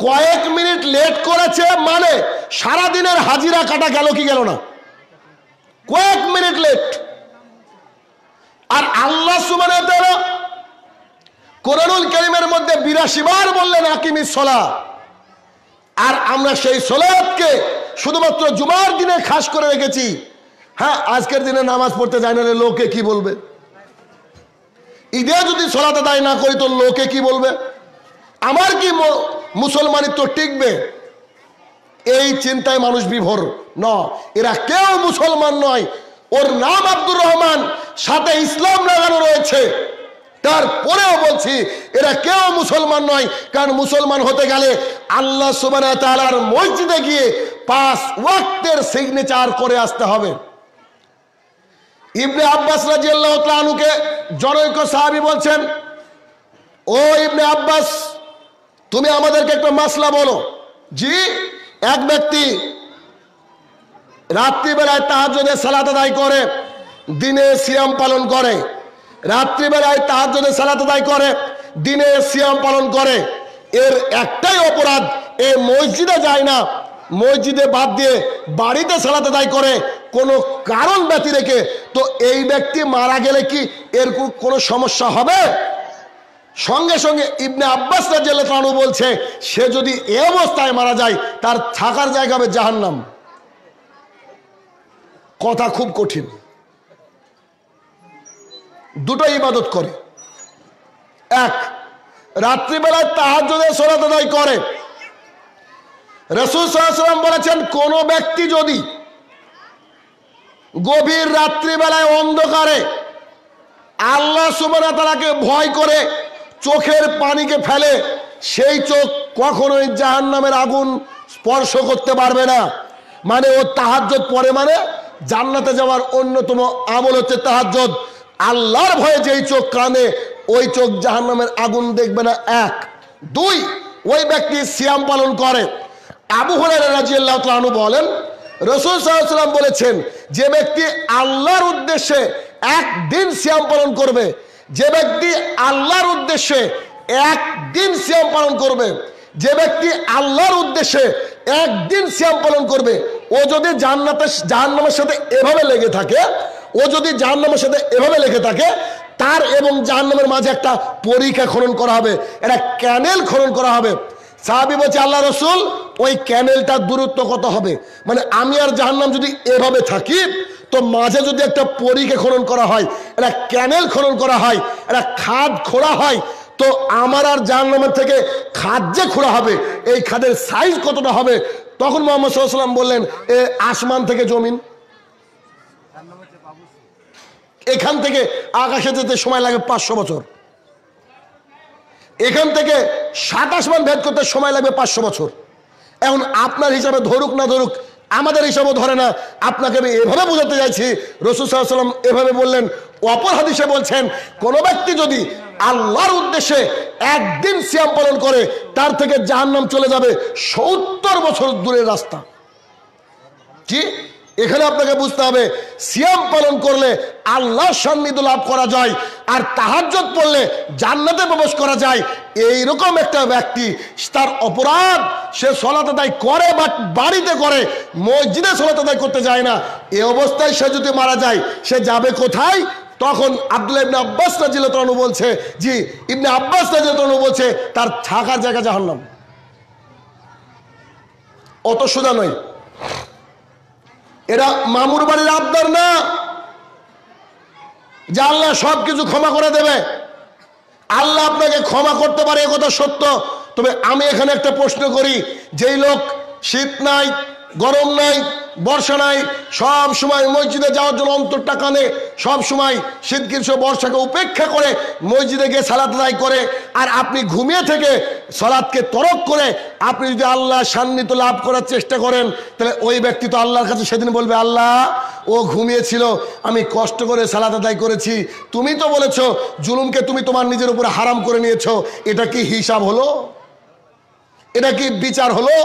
কয়েক মিনিট লেট করেছে মানে সারা দিনের হাজিরা কাটা গেল কি গেল না কয়েক মিনিট লেট আর আল্লাহ সুমানে কোরআনুল করিমের মধ্যে বিরাশি বার বললেন আকিমিস সোলা আর আমরা সেই সলাদকে শুধুমাত্র জুমার দিনে খাস করে রেখেছি হ্যাঁ আজকের দিনে নামাজ পড়তে যায় না লোকে কি বলবে ঈদে যদি সলাতে দায় না করি তো লোকে কি বলবে আমার কি মুসলমানিত্ব টিকবে এই চিন্তায় মানুষ বিভোর ন এরা কেউ মুসলমান নয় ওর নাম আব্দুর রহমান সাথে ইসলাম লাগানো রয়েছে তারপরেও বলছি এরা কেউ মুসলমান নয় কারণ মুসলমান হতে গেলে আল্লাহ সুবান তালার মসজিদে গিয়ে পাঁচ ওয়াক্তের সিগনেচার করে আসতে হবে ইবনে আব্বাস রাজিয়ালুকে জনৈক সাহাবি বলছেন ও ইবনে আব্বাস তুমি আমাদেরকে একটা মাসলা বলো জি এক ব্যক্তি রাত্রিবেলায় তাহাজে সালাত আদায় করে দিনে সিয়াম পালন করে রাত্রিবেলায় তাহাজে সালাত আদায় করে দিনে সিয়াম পালন করে এর একটাই অপরাধ এ মসজিদে যায় না মসজিদে বাদ দিয়ে বাড়িতে সালাতে দায় করে কোনো কারণ ব্যতি রেখে তো এই ব্যক্তি মারা গেলে কি এর কোনো সমস্যা হবে সঙ্গে সঙ্গে ইবনে আব্বাস রাজু বলছে সে যদি এ অবস্থায় মারা যায় তার থাকার জায়গা হবে জাহান্নাম কথা খুব কঠিন দুটো ইবাদত করে এক রাত্রিবেলায় তাহার যদি দায় করে রসুল সাল্লাম বলেছেন কোন ব্যক্তি যদি গভীর রাত্রিবেলায় অন্ধকারে আল্লাহ সুবানা তারাকে ভয় করে চোখের পানিকে ফেলে সেই চোখ কখনোই জাহান নামের আগুন স্পর্শ করতে পারবে না মানে ও তাহাজ্জত পরে মানে জান্নাতে যাওয়ার অন্যতম আমল হচ্ছে তাহাজ্জত আল্লাহর ভয়ে যেই চোখ কানে ওই চোখ জাহান নামের আগুন দেখবে না এক দুই ওই ব্যক্তি সিয়াম পালন করে আবু হরারা বলেন রসুল সাল্লাম বলেছেন যে ব্যক্তি আল্লাহর উদ্দেশ্যে একদিন শ্যাম পালন করবে যে ব্যক্তি আল্লাহর উদ্দেশ্যে একদিন শ্যাম পালন করবে যে ব্যক্তি আল্লাহর উদ্দেশ্যে একদিন শ্যাম পালন করবে ও যদি জান্নাতের জাহান্নামের সাথে এভাবে লেগে থাকে ও যদি জাহান্নামের সাথে এভাবে লেগে থাকে তার এবং জাহান্নামের মাঝে একটা পরীক্ষা খনন করা হবে একটা ক্যানেল খনন করা হবে সাহাবি বলছে আল্লাহ রসুল ওই ক্যানেলটার দূরত্ব কত হবে মানে আমি আর জাহান্নাম যদি এভাবে থাকি তো মাঝে যদি একটা পরীকে খনন করা হয় একটা ক্যানেল খনন করা হয় একটা খাদ খোঁড়া হয় তো আমার আর জাহান্নামের থেকে খাদ যে খোঁড়া হবে এই খাদের সাইজ কতটা হবে তখন মোহাম্মদ সাল্লাম বললেন এ আসমান থেকে জমিন এখান থেকে আকাশে যেতে সময় লাগে পাঁচশো বছর এখান থেকে সাতাশ মান ভেদ করতে সময় লাগবে পাঁচশো বছর এখন আপনার হিসাবে ধরুক না ধরুক আমাদের হিসাবে ধরে না আপনাকে আমি এভাবে বোঝাতে চাইছি রসুল সাল্লাম এভাবে বললেন অপর হাদিসে বলছেন কোন ব্যক্তি যদি আল্লাহর উদ্দেশ্যে একদিন শ্যাম পালন করে তার থেকে জাহান্নাম চলে যাবে সত্তর বছর দূরের রাস্তা কি এখানে আপনাকে বুঝতে হবে সিয়াম পালন করলে আল্লাহ সান্নিধ্য লাভ করা যায় আর তাহাজত পড়লে জান্নাতে প্রবেশ করা যায় এই রকম একটা ব্যক্তি তার অপরাধ সে সলাত আদায় করে বাট বাড়িতে করে মসজিদে সলাত আদায় করতে যায় না এ অবস্থায় সে যদি মারা যায় সে যাবে কোথায় তখন আবদুল্লাহ ইবনে আব্বাস রাজিলতনু বলছে জি ইবনে আব্বাস রাজিলতনু বলছে তার থাকার জায়গা জাহান্নাম অত সোজা নয় এরা মামুর বাড়ির আবদার না যে আল্লাহ সব কিছু ক্ষমা করে দেবে আল্লাহ আপনাকে ক্ষমা করতে পারে এ কথা সত্য তবে আমি এখানে একটা প্রশ্ন করি যেই লোক শীত নাই গরম নাই বর্ষা নাই সব সময় মসজিদে যাওয়ার জন্য অন্তরটা কানে সব সময় শীত গ্রীষ্ম বর্ষাকে উপেক্ষা করে মসজিদে গিয়ে সালাদ আদায় করে আর আপনি ঘুমিয়ে থেকে সালাদকে তরক করে আপনি যদি আল্লাহ সান্নিধ্য লাভ করার চেষ্টা করেন তাহলে ওই ব্যক্তি তো আল্লাহর কাছে সেদিন বলবে আল্লাহ ও ঘুমিয়েছিল আমি কষ্ট করে সালাদ আদায় করেছি তুমি তো বলেছ জুলুমকে তুমি তোমার নিজের উপরে হারাম করে নিয়েছ এটা কি হিসাব হলো এটা কি বিচার হলো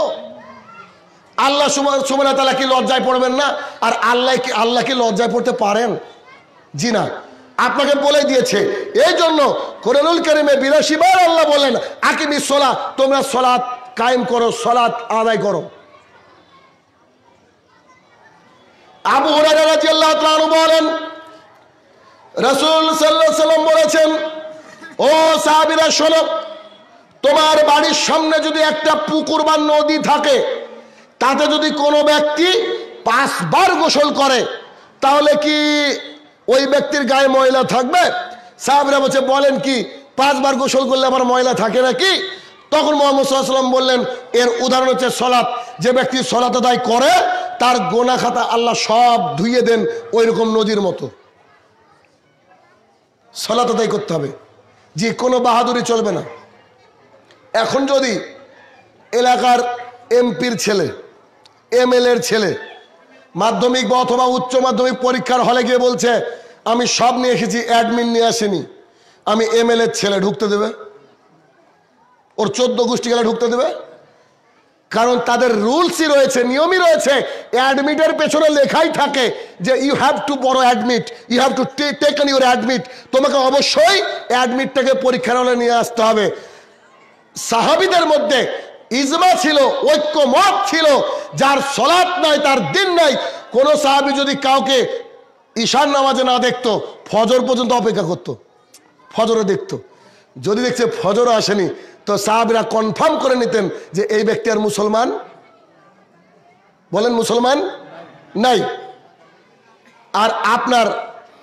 আল্লাহ সুবানা তালা কি লজ্জায় পড়বেন না আর আল্লাহ কি আল্লাহ কি লজ্জায় পড়তে পারেন জি না আপনাকে বলে দিয়েছে এই জন্য কোরআনুল করিমে বার আল্লাহ বলেন আকিমি সোলা তোমরা সলাৎ কায়েম করো সলাৎ আদায় করো আবু বলেন রসুল সাল্লাহ সাল্লাম বলেছেন ও সাহাবিরা শোনো তোমার বাড়ির সামনে যদি একটা পুকুর বা নদী থাকে তাতে যদি কোনো ব্যক্তি পাঁচবার গোসল করে তাহলে কি ওই ব্যক্তির গায়ে ময়লা থাকবে সাহেবরা বলছে বলেন কি পাঁচবার গোসল করলে আমার ময়লা থাকে নাকি তখন মোহাম্মদ সাল্লাম বললেন এর উদাহরণ হচ্ছে সলাৎ যে ব্যক্তি সলাত আদায় করে তার গোনা খাতা আল্লাহ সব ধুইয়ে দেন ওই রকম নদীর মতো সলাত আদায় করতে হবে যে কোনো বাহাদুরি চলবে না এখন যদি এলাকার এমপির ছেলে এম এর ছেলে মাধ্যমিক বা অথবা উচ্চ মাধ্যমিক পরীক্ষার হলে গিয়ে বলছে আমি সব নিয়ে এসেছি অ্যাডমিন নিয়ে আসিনি আমি এম এর ছেলে ঢুকতে দেবে ওর চোদ্দ গোষ্ঠী গেলে ঢুকতে দেবে কারণ তাদের রুলসই রয়েছে নিয়মই রয়েছে অ্যাডমিটের পেছনে লেখাই থাকে যে ইউ হ্যাভ টু বড় admit you have to take on your admit তোমাকে অবশ্যই অ্যাডমিটটাকে পরীক্ষার হলে নিয়ে আসতে হবে সাহাবিদের মধ্যে ইজমা ছিল ঐক্য মত ছিল যার সলাৎ নাই তার দিন নাই কোন সাহাবি যদি কাউকে ঈশান নামাজে না দেখতো ফজর পর্যন্ত অপেক্ষা করত। ফজরে দেখত যদি দেখছে ফজর আসেনি তো সাহাবিরা কনফার্ম করে নিতেন যে এই ব্যক্তি আর মুসলমান বলেন মুসলমান নাই আর আপনার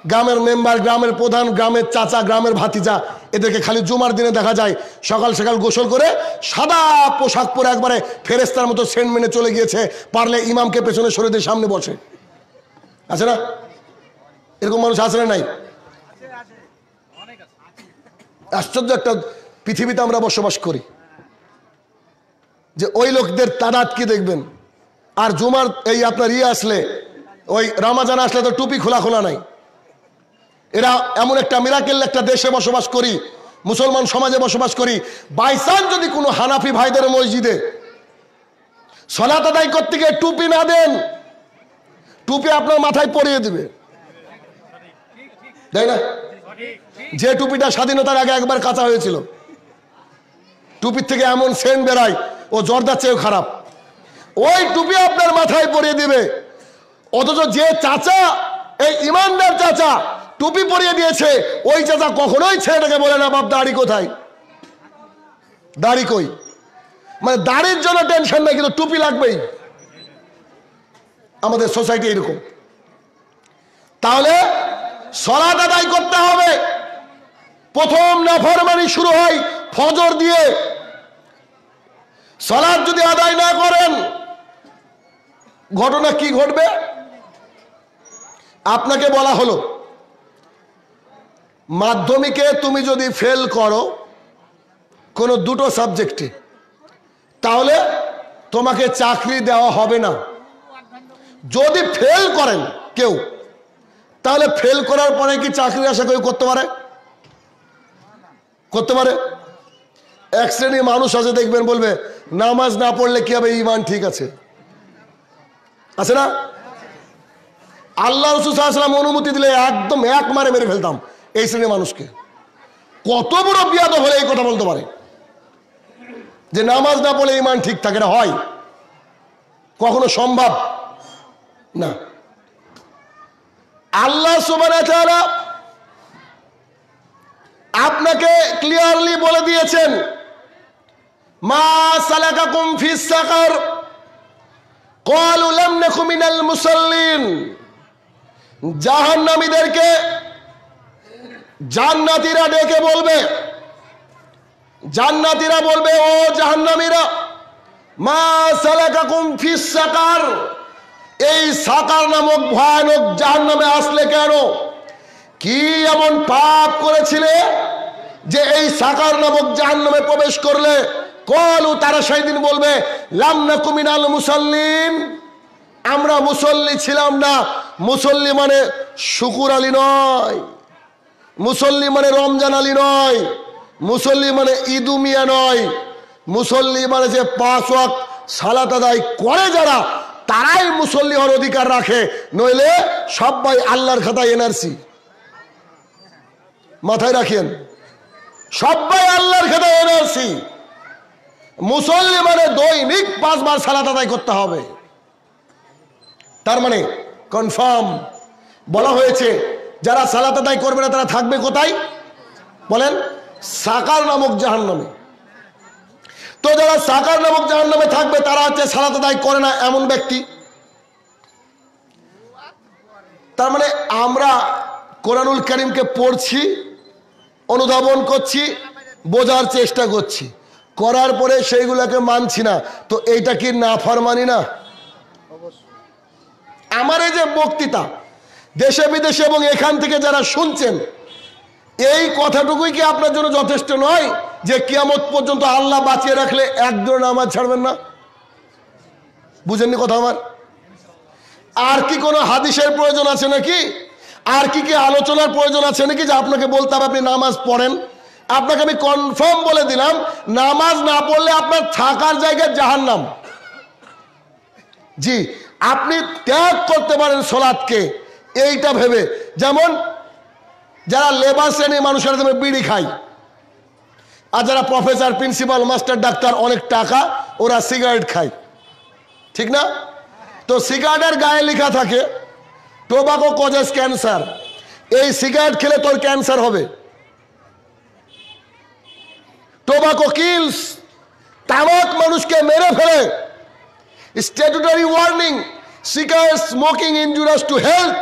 গ্রামের মেম্বার গ্রামের প্রধান গ্রামের চাচা গ্রামের ভাতিজা এদেরকে খালি জুমার দিনে দেখা যায় সকাল সকাল গোসল করে সাদা পোশাক পরে একবারে ফেরেস্তার মতো সেন্ট মেনে চলে গিয়েছে পারলে ইমামকে পেছনে সরে দিয়ে সামনে বসে আছে না এরকম মানুষ আছে না নাই আশ্চর্য একটা পৃথিবীতে আমরা বসবাস করি যে ওই লোকদের তাদাত কি দেখবেন আর জুমার এই আপনার ইয়ে আসলে ওই রামাজান আসলে তো টুপি খোলা খোলা নাই এরা এমন একটা মিরাকেল একটা দেশে বসবাস করি মুসলমান সমাজে বসবাস করি বাইসান যদি কোনো হানাফি ভাইদের মসজিদে সলাত আদায় করতে গিয়ে টুপি না দেন টুপি আপনার মাথায় পরিয়ে দিবে তাই না যে টুপিটা স্বাধীনতার আগে একবার কাঁচা হয়েছিল টুপির থেকে এমন সেন্ট বেড়ায় ও জর্দার চেয়েও খারাপ ওই টুপি আপনার মাথায় পরিয়ে দিবে অথচ যে চাচা এই ইমানদার চাচা টুপি পরিয়ে দিয়েছে ওই চাচা কখনোই ছেলেটাকে বলে না বাপ দাড়ি কোথায় দাড়ি কই মানে দাড়ির জন্য টেনশন নাই কিন্তু টুপি লাগবেই আমাদের সোসাইটি এরকম তাহলে সলাদ আদায় করতে হবে প্রথম নাফরমানি শুরু হয় ফজর দিয়ে সলাদ যদি আদায় না করেন ঘটনা কি ঘটবে আপনাকে বলা হলো মাধ্যমিকে তুমি যদি ফেল করো কোনো দুটো সাবজেক্টে তাহলে তোমাকে চাকরি দেওয়া হবে না যদি ফেল করেন কেউ তাহলে ফেল করার পরে কি চাকরি আশা কেউ করতে পারে করতে পারে এক শ্রেণীর মানুষ আছে দেখবেন বলবে নামাজ না পড়লে কি হবে ইমান ঠিক আছে আছে না আল্লাহ রসুল সাল্লাম অনুমতি দিলে একদম এক মারে মেরে ফেলতাম এই শ্রেণীর মানুষকে কত বড় বিয়াদ হলে এই কথা বলতে পারে যে নামাজ না পড়লে ইমান ঠিক থাকে না হয় কখনো সম্ভব না আল্লাহ সুবানা আপনাকে ক্লিয়ারলি বলে দিয়েছেন মা মুসল্লিন জাহান্নামীদেরকে জান্নাতিরা ডেকে বলবে জান্নাতিরা বলবে ও জাহান্নামীরা মা সালাকাকুম ফিস সাকার এই সাকার নামক ভয়ানক জাহান্নামে আসলে কেন কি এমন পাপ করেছিলে যে এই সাকার নামক জাহান্নামে প্রবেশ করলে কলু তারা সেই দিন বলবে লামনা কুমিনাল মুসল্লিম আমরা মুসল্লি ছিলাম না মুসল্লি মানে শুকুর আলী নয় মুসল্লি মানে রমজান আলী নয় মুসল্লি মানে ইদু মিয়া নয় মুসল্লি মানে যে পাঁচ ওয়াক সালাত আদায় করে যারা তারাই মুসল্লি হওয়ার অধিকার রাখে নইলে সবাই আল্লাহর খাতায় এনআরসি মাথায় রাখেন সবাই আল্লাহর খাতায় এনআরসি মুসল্লি মানে দৈনিক পাঁচবার সালাত আদায় করতে হবে তার মানে কনফার্ম বলা হয়েছে যারা সালাত আদায় করবে না তারা থাকবে কোথায় বলেন সাকার নামক জাহান নামে তো যারা সাকার নামক জাহান নামে থাকবে তারা হচ্ছে সালাত আদায় করে না এমন ব্যক্তি তার মানে আমরা কোরআনুল করিমকে পড়ছি অনুধাবন করছি বোঝার চেষ্টা করছি করার পরে সেইগুলোকে মানছি না তো এইটা কি না ফরমানি না আমার এই যে বক্তৃতা দেশে বিদেশে এবং এখান থেকে যারা শুনছেন এই কথাটুকুই কি আপনার জন্য যথেষ্ট নয় যে কিয়ামত পর্যন্ত আল্লাহ বাঁচিয়ে রাখলে একজন নামাজ ছাড়বেন না বুঝেননি কথা আমার আর কি কোনো হাদিসের প্রয়োজন আছে নাকি আর কি কি আলোচনার প্রয়োজন আছে নাকি যে আপনাকে বলতে হবে আপনি নামাজ পড়েন আপনাকে আমি কনফার্ম বলে দিলাম নামাজ না পড়লে আপনার থাকার জায়গায় জাহান্নাম জি আপনি ত্যাগ করতে পারেন সোলাদকে এইটা ভেবে যেমন যারা লেবার শ্রেণীর মানুষেরা তুমি বিড়ি খায় আর যারা প্রফেসর প্রিন্সিপাল মাস্টার ডাক্তার অনেক টাকা ওরা সিগারেট খায় ঠিক না তো সিগারেটের গায়ে লেখা থাকে টোবাকো কজেস ক্যান্সার এই সিগারেট খেলে তোর ক্যান্সার হবে টোবাকো কিলস তামাক মানুষকে মেরে ফেলে statutory warning cigarette smoking injurious to health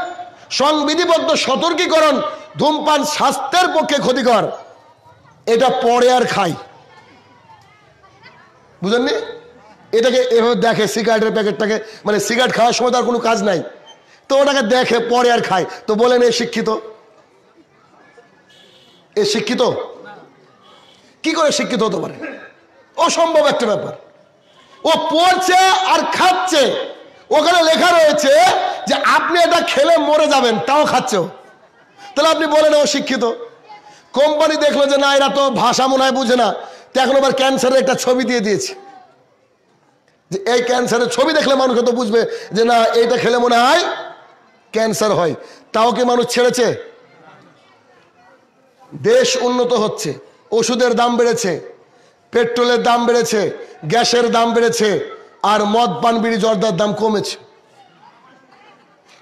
সংবিধিবদ্ধ সতর্কীকরণ ধূমপান স্বাস্থ্যের পক্ষে ক্ষতিকর এটা পরে আর খাই বুঝলেন এটাকে এভাবে দেখে সিগারেটের প্যাকেটটাকে মানে সিগারেট খাওয়ার সময় তার কোনো কাজ নাই তো ওটাকে দেখে পরে আর খায় তো বলেন এ শিক্ষিত এ শিক্ষিত কি করে শিক্ষিত হতে পারে অসম্ভব একটা ব্যাপার ও পড়ছে আর খাচ্ছে ওখানে লেখা রয়েছে যে আপনি এটা খেলে মরে যাবেন তাও খাচ্ছ তাহলে আপনি বলেন নেও শিক্ষিত কোম্পানি দেখলো যে না এরা তো ভাষা মনে হয় বুঝে না তো এখন আবার ক্যান্সারের একটা ছবি দিয়ে দিয়েছে যে এই ক্যান্সারের ছবি দেখলে মানুষ তো বুঝবে যে না এইটা খেলে মনে হয় ক্যান্সার হয় তাও কি মানুষ ছেড়েছে দেশ উন্নত হচ্ছে ওষুধের দাম বেড়েছে পেট্রোলের দাম বেড়েছে গ্যাসের দাম বেড়েছে আর মদ পান বিড়ি জর্দার দাম কমেছে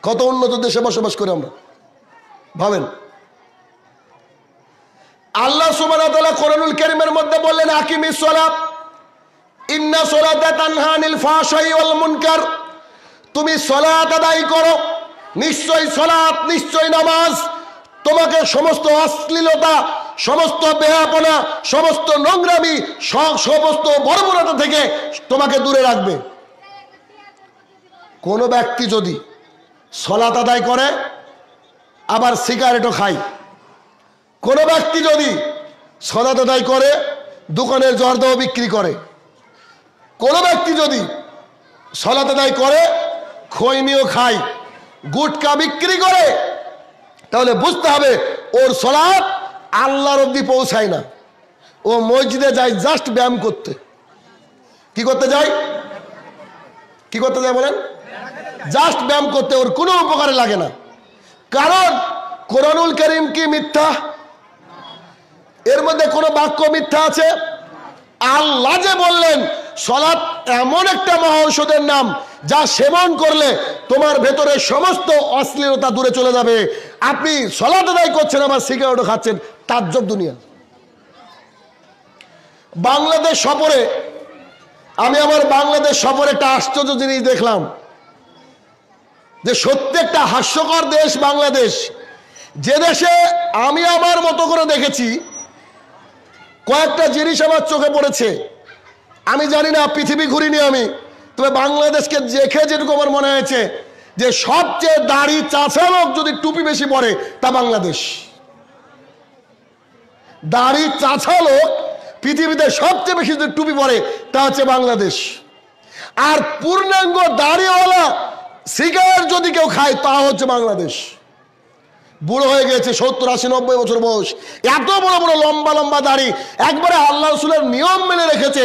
কত উন্নত দেশে বসবাস করে আমরা ভাবেন আল্লাহ সুবাহ কোরআনুল কেরিমের মধ্যে বললেন আকিমি সোলা ইন্না সোলাতা তানহানিল ফাশাই ওয়াল মুনকার তুমি সলাত আদায় করো নিশ্চয় সলাত নিশ্চয় নামাজ তোমাকে সমস্ত অশ্লীলতা সমস্ত বেহাপনা সমস্ত নোংরামি সমস্ত বর্বরতা থেকে তোমাকে দূরে রাখবে কোনো ব্যক্তি যদি সলাত আদায় করে আবার সিগারেটও খায় কোনো ব্যক্তি যদি সলাত আদায় করে দোকানের জর্দাও বিক্রি করে কোনো ব্যক্তি যদি সলাত আদায় করে খৈমিও খায় গুটকা বিক্রি করে তাহলে বুঝতে হবে ওর সলাপ আল্লাহর অব্দি পৌঁছায় না ও মসজিদে যায় জাস্ট ব্যায়াম করতে কি করতে যায় কি করতে যায় বলেন জাস্ট ব্যায়াম করতে ওর কোনো উপকারে লাগে না কারণ কোরআনুল করিম কি মিথ্যা এর মধ্যে কোনো বাক্য মিথ্যা আছে আল্লাহ যে বললেন সলাৎ এমন একটা মহা ঔষধের নাম যা সেবন করলে তোমার ভেতরে সমস্ত অশ্লীলতা দূরে চলে যাবে আপনি সলাৎ আদায় করছেন আমার সিগারেট খাচ্ছেন তাজ্জব দুনিয়া বাংলাদেশ সফরে আমি আমার বাংলাদেশ সফরে একটা আশ্চর্য জিনিস দেখলাম যে সত্যি একটা হাস্যকর দেশ বাংলাদেশ যে দেশে আমি আমার মতো করে দেখেছি কয়েকটা জিনিস আমার চোখে পড়েছে আমি জানি না পৃথিবী ঘুরিনি আমি তবে বাংলাদেশকে দেখে যেটুকু আমার মনে হয়েছে যে সবচেয়ে দাড়ি চাষা লোক যদি টুপি বেশি পরে তা বাংলাদেশ দাড়ি চাষা লোক পৃথিবীতে সবচেয়ে বেশি যদি টুপি পরে তা হচ্ছে বাংলাদেশ আর পূর্ণাঙ্গ দাড়িওয়ালা সিগারেট যদি কেউ খায় তা হচ্ছে বাংলাদেশ বুড়ো হয়ে গেছে সত্তর আশি নব্বই বছর বয়স এত বড় বড় লম্বা লম্বা দাড়ি একবারে আল্লাহ রসুলের নিয়ম মেনে রেখেছে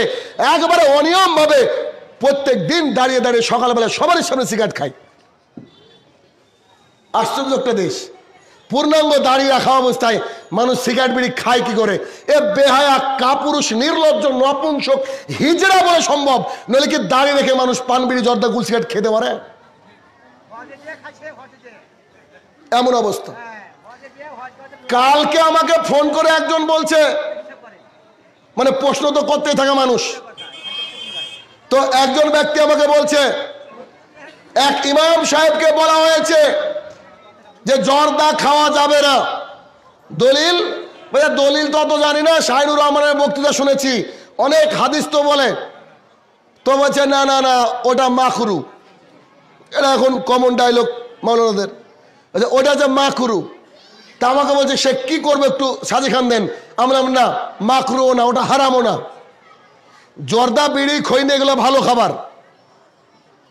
একবারে অনিয়মভাবে প্রত্যেক দিন দাঁড়িয়ে দাঁড়িয়ে সকালবেলা সবারই সামনে সিগারেট খায় আশ্চর্য একটা দেশ পূর্ণাঙ্গ দাঁড়িয়ে রাখা অবস্থায় মানুষ সিগারেট বিড়ি খায় কি করে এ বেহায়া কাপুরুষ নির্লজ্জ নপুংসক হিজড়া বলে সম্ভব নইলে কি দাঁড়িয়ে রেখে মানুষ পান বিড়ি জর্দা গুল সিগারেট খেতে পারে এমন অবস্থা কালকে আমাকে ফোন করে একজন বলছে মানে প্রশ্ন তো করতেই থাকে মানুষ তো একজন ব্যক্তি আমাকে বলছে এক ইমাম সাহেবকে বলা হয়েছে যে জর্দা খাওয়া যাবে না দলিল দলিল তো অত জানি না শাহিনুর রহমানের বক্তৃতা শুনেছি অনেক হাদিস তো বলে তো বলছে না না না ওটা মাখরু এটা এখন কমন ডায়লগ মাওলানাদের আচ্ছা ওটা যে করু তা আমাকে বলছে সে কী করবে একটু সাজেখান দেন আমরা না মাকরুও না ওটা হারামও না জর্দা বিড়ি খৈনে এগুলো ভালো খাবার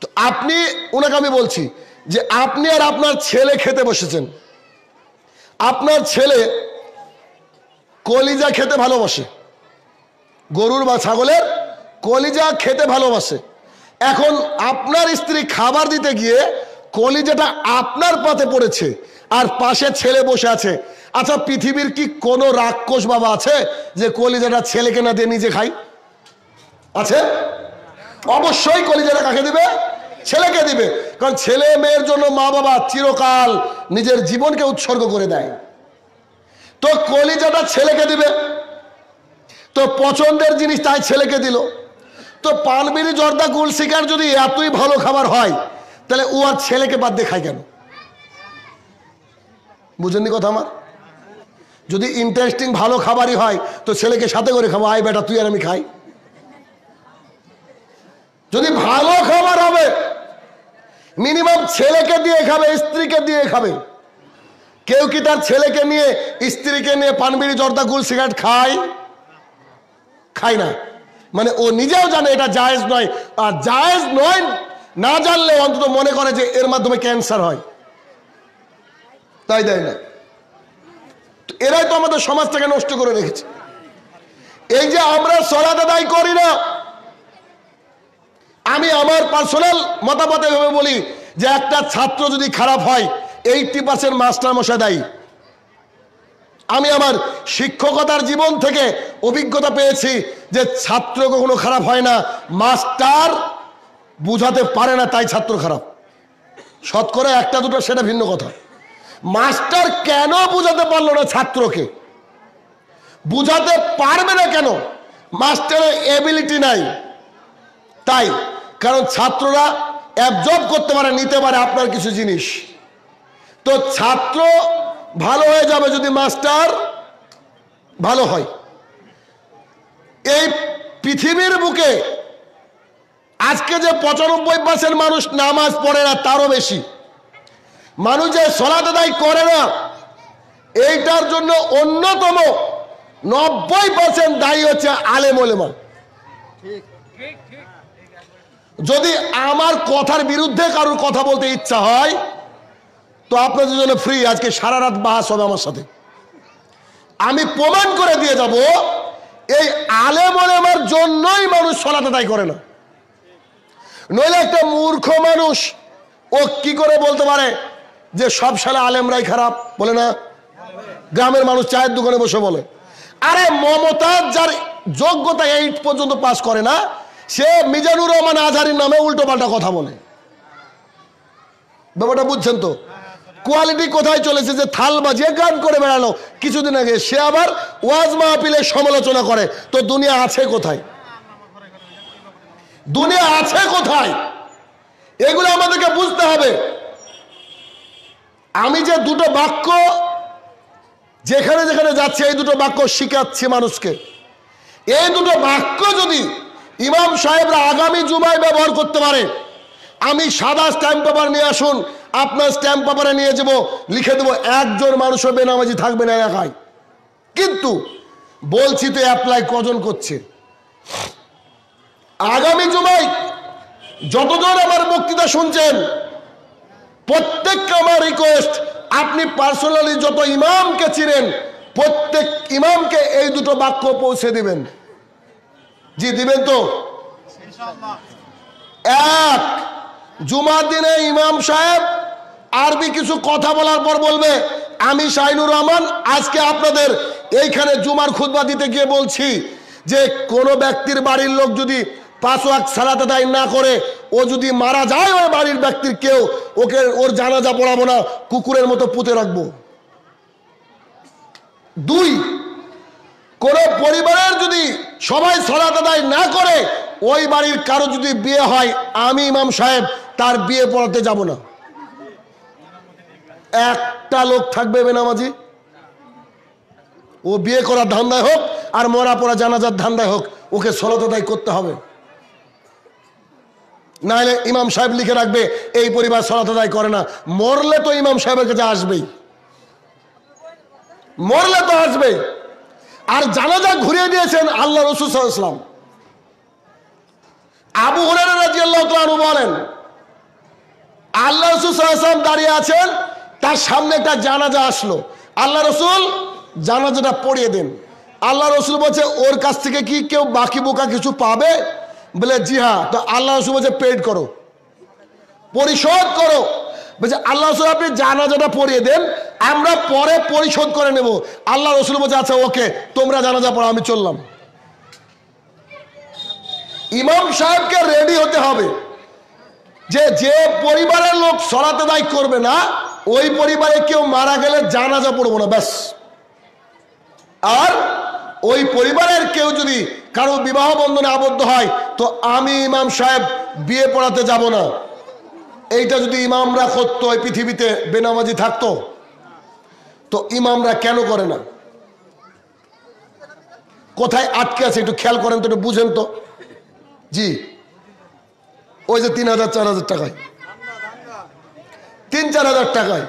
তো আপনি ওনাকে আমি বলছি যে আপনি আর আপনার ছেলে খেতে বসেছেন আপনার ছেলে কলিজা খেতে ভালোবাসে গরুর বা ছাগলের কলিজা খেতে ভালোবাসে এখন আপনার স্ত্রী খাবার দিতে গিয়ে কলিজাটা আপনার পাতে পড়েছে আর পাশে ছেলে বসে আছে আচ্ছা পৃথিবীর কি কোনো রাক্ষস বাবা আছে যে কলিজাটা ছেলেকে না দিয়ে নিজে খাই আছে অবশ্যই কলিজাটা কাকে দিবে ছেলেকে দিবে কারণ ছেলে মেয়ের জন্য মা বাবা চিরকাল নিজের জীবনকে উৎসর্গ করে দেয় তো কলিজাটা ছেলেকে দিবে তো পছন্দের জিনিস তাই ছেলেকে দিল তো পানবিড়ি জর্দা গুলশিকার যদি এতই ভালো খাবার হয় তাহলে ও আর ছেলেকে বাদ দিয়ে খায় কেন বুঝেননি কথা আমার যদি ইন্টারেস্টিং ভালো খাবারই হয় তো ছেলেকে সাথে করে খাবো আয় বেটা তুই আর আমি খাই যদি ভালো খাবার হবে মিনিমাম ছেলেকে দিয়ে খাবে স্ত্রীকে দিয়ে খাবে কেউ কি তার ছেলেকে নিয়ে স্ত্রীকে নিয়ে পানবিড়ি জর্দা গুল সিগারেট খায় খায় না মানে ও নিজেও জানে এটা জায়েজ নয় আর জায়েজ নয় না জানলে অন্তত মনে করে যে এর মাধ্যমে ক্যান্সার হয় তাই তাই না এরাই তো আমাদের সমাজটাকে নষ্ট করে রেখেছে এই যে আমরা সলাদ আদায় করি না আমি আমার পার্সোনাল মতামত এভাবে বলি যে একটা ছাত্র যদি খারাপ হয় এইটটি পার্সেন্ট মাস্টার মশা দেয় আমি আমার শিক্ষকতার জীবন থেকে অভিজ্ঞতা পেয়েছি যে ছাত্র কখনো খারাপ হয় না মাস্টার বুঝাতে পারে না তাই ছাত্র খারাপ শতকরা একটা দুটো সেটা ভিন্ন কথা মাস্টার কেন বুঝাতে পারলো না ছাত্রকে বুঝাতে পারবে না কেন মাস্টারের এবিলিটি নাই তাই কারণ ছাত্ররা অ্যাবজর্ব করতে পারে নিতে পারে আপনার কিছু জিনিস তো ছাত্র ভালো হয়ে যাবে যদি মাস্টার ভালো হয় এই পৃথিবীর বুকে আজকে যে পঁচানব্বই পার্সেন্ট মানুষ নামাজ পড়ে না তারও বেশি মানুষ যে সলাত আদায় করে না এইটার জন্য অন্যতম নব্বই পার্সেন্ট দায়ী হচ্ছে আলেম ওলেমা যদি আমার কথার বিরুদ্ধে কারোর কথা বলতে ইচ্ছা হয় তো আপনাদের জন্য ফ্রি আজকে সারা রাত বাহাস হবে আমার সাথে আমি প্রমাণ করে দিয়ে যাব এই আলেম ওলেমার জন্যই মানুষ সলাত আদায় করে না নইলে একটা মূর্খ মানুষ ও কি করে বলতে পারে যে সব সালে আলেমরাই খারাপ বলে না গ্রামের মানুষ চায়ের দোকানে বসে বলে আরে মমতা যার যোগ্যতা এইট পর্যন্ত পাস করে না সে মিজানুর রহমান আজহারির নামে উল্টো পাল্টা কথা বলে ব্যাপারটা বুঝছেন তো কোয়ালিটি কোথায় চলেছে যে থাল বাজিয়ে গান করে বেড়ালো কিছুদিন আগে সে আবার ওয়াজ মাহপিলের সমালোচনা করে তো দুনিয়া আছে কোথায় দুনিয়া আছে কোথায় এগুলো আমাদেরকে বুঝতে হবে আমি যে দুটো বাক্য যেখানে যেখানে যাচ্ছে এই দুটো বাক্য শিখাচ্ছি মানুষকে এই দুটো বাক্য যদি ইমাম সাহেবরা আগামী জুমায় ব্যবহার করতে পারে আমি সাদা স্ট্যাম্প পেপার নিয়ে আসুন আপনার স্ট্যাম্প পেপারে নিয়ে যাবো লিখে দেবো একজন মানুষও বেনামাজি থাকবে না এলাকায় কিন্তু বলছি তো অ্যাপ্লাই কজন করছে আগামী জুমায় যতজন আমার বক্তৃতা শুনছেন প্রত্যেককে আমার রিকোয়েস্ট আপনি পার্সোনালি যত ইমামকে চিনেন প্রত্যেক ইমামকে এই দুটো বাক্য পৌঁছে দিবেন জি দিবেন তো এক জুমার দিনে ইমাম সাহেব আরবি কিছু কথা বলার পর বলবে আমি শাইনুর রহমান আজকে আপনাদের এইখানে জুমার খুদবা দিতে গিয়ে বলছি যে কোনো ব্যক্তির বাড়ির লোক যদি পাঁচ ওয়াক সালাত না করে ও যদি মারা যায় ওই বাড়ির ব্যক্তির কেউ ওকে ওর জানাজা পড়াবো না কুকুরের মতো পুঁতে রাখবো দুই কোন পরিবারের যদি সবাই সালাত আদায় না করে ওই বাড়ির কারো যদি বিয়ে হয় আমি ইমাম সাহেব তার বিয়ে পড়াতে যাব না একটা লোক থাকবে বেনামাজি ও বিয়ে করার ধান্দায় হোক আর মরা পড়া জানাজার ধান্দায় হোক ওকে সলতদায় করতে হবে নাহলে ইমাম সাহেব লিখে রাখবে এই পরিবার সলাতদায় করে না মরলে তো ইমাম সাহেবের কাছে আসবেই মরলে তো আসবেই আর জানাজা ঘুরিয়ে দিয়েছেন আল্লাহ রসুল ইসলাম আবু হরার রাজি আল্লাহ বলেন আল্লাহ রসুল সাল্লাম দাঁড়িয়ে আছেন তার সামনে একটা জানাজা আসলো আল্লাহ রসুল জানাজাটা পড়িয়ে দেন আল্লাহ রসুল বলছে ওর কাছ থেকে কি কেউ বাকি বোকা কিছু পাবে বলে জি হ্যাঁ তো আল্লাহ রসুল বলছে পেড করো পরিশোধ করো বলছে আল্লাহ রসুল আপনি জানাজাটা পড়িয়ে দেন আমরা পরে পরিশোধ করে নেব আল্লাহ রসুল বলছে আচ্ছা ওকে তোমরা জানাজা পড়ো আমি চললাম ইমাম সাহেবকে রেডি হতে হবে যে যে পরিবারের লোক সরাতে দায় করবে না ওই পরিবারে কেউ মারা গেলে জানাজা পড়বো না ব্যাস আর ওই পরিবারের কেউ যদি কারো বিবাহ বন্ধনে আবদ্ধ হয় তো আমি ইমাম সাহেব বিয়ে পড়াতে যাব না এইটা যদি ইমামরা করতো এই পৃথিবীতে বেনামাজি থাকতো তো ইমামরা কেন করে না কোথায় আটকে আছে একটু খেয়াল করেন তো একটু বুঝেন তো জি ওই যে তিন হাজার চার হাজার টাকায় তিন চার হাজার টাকায়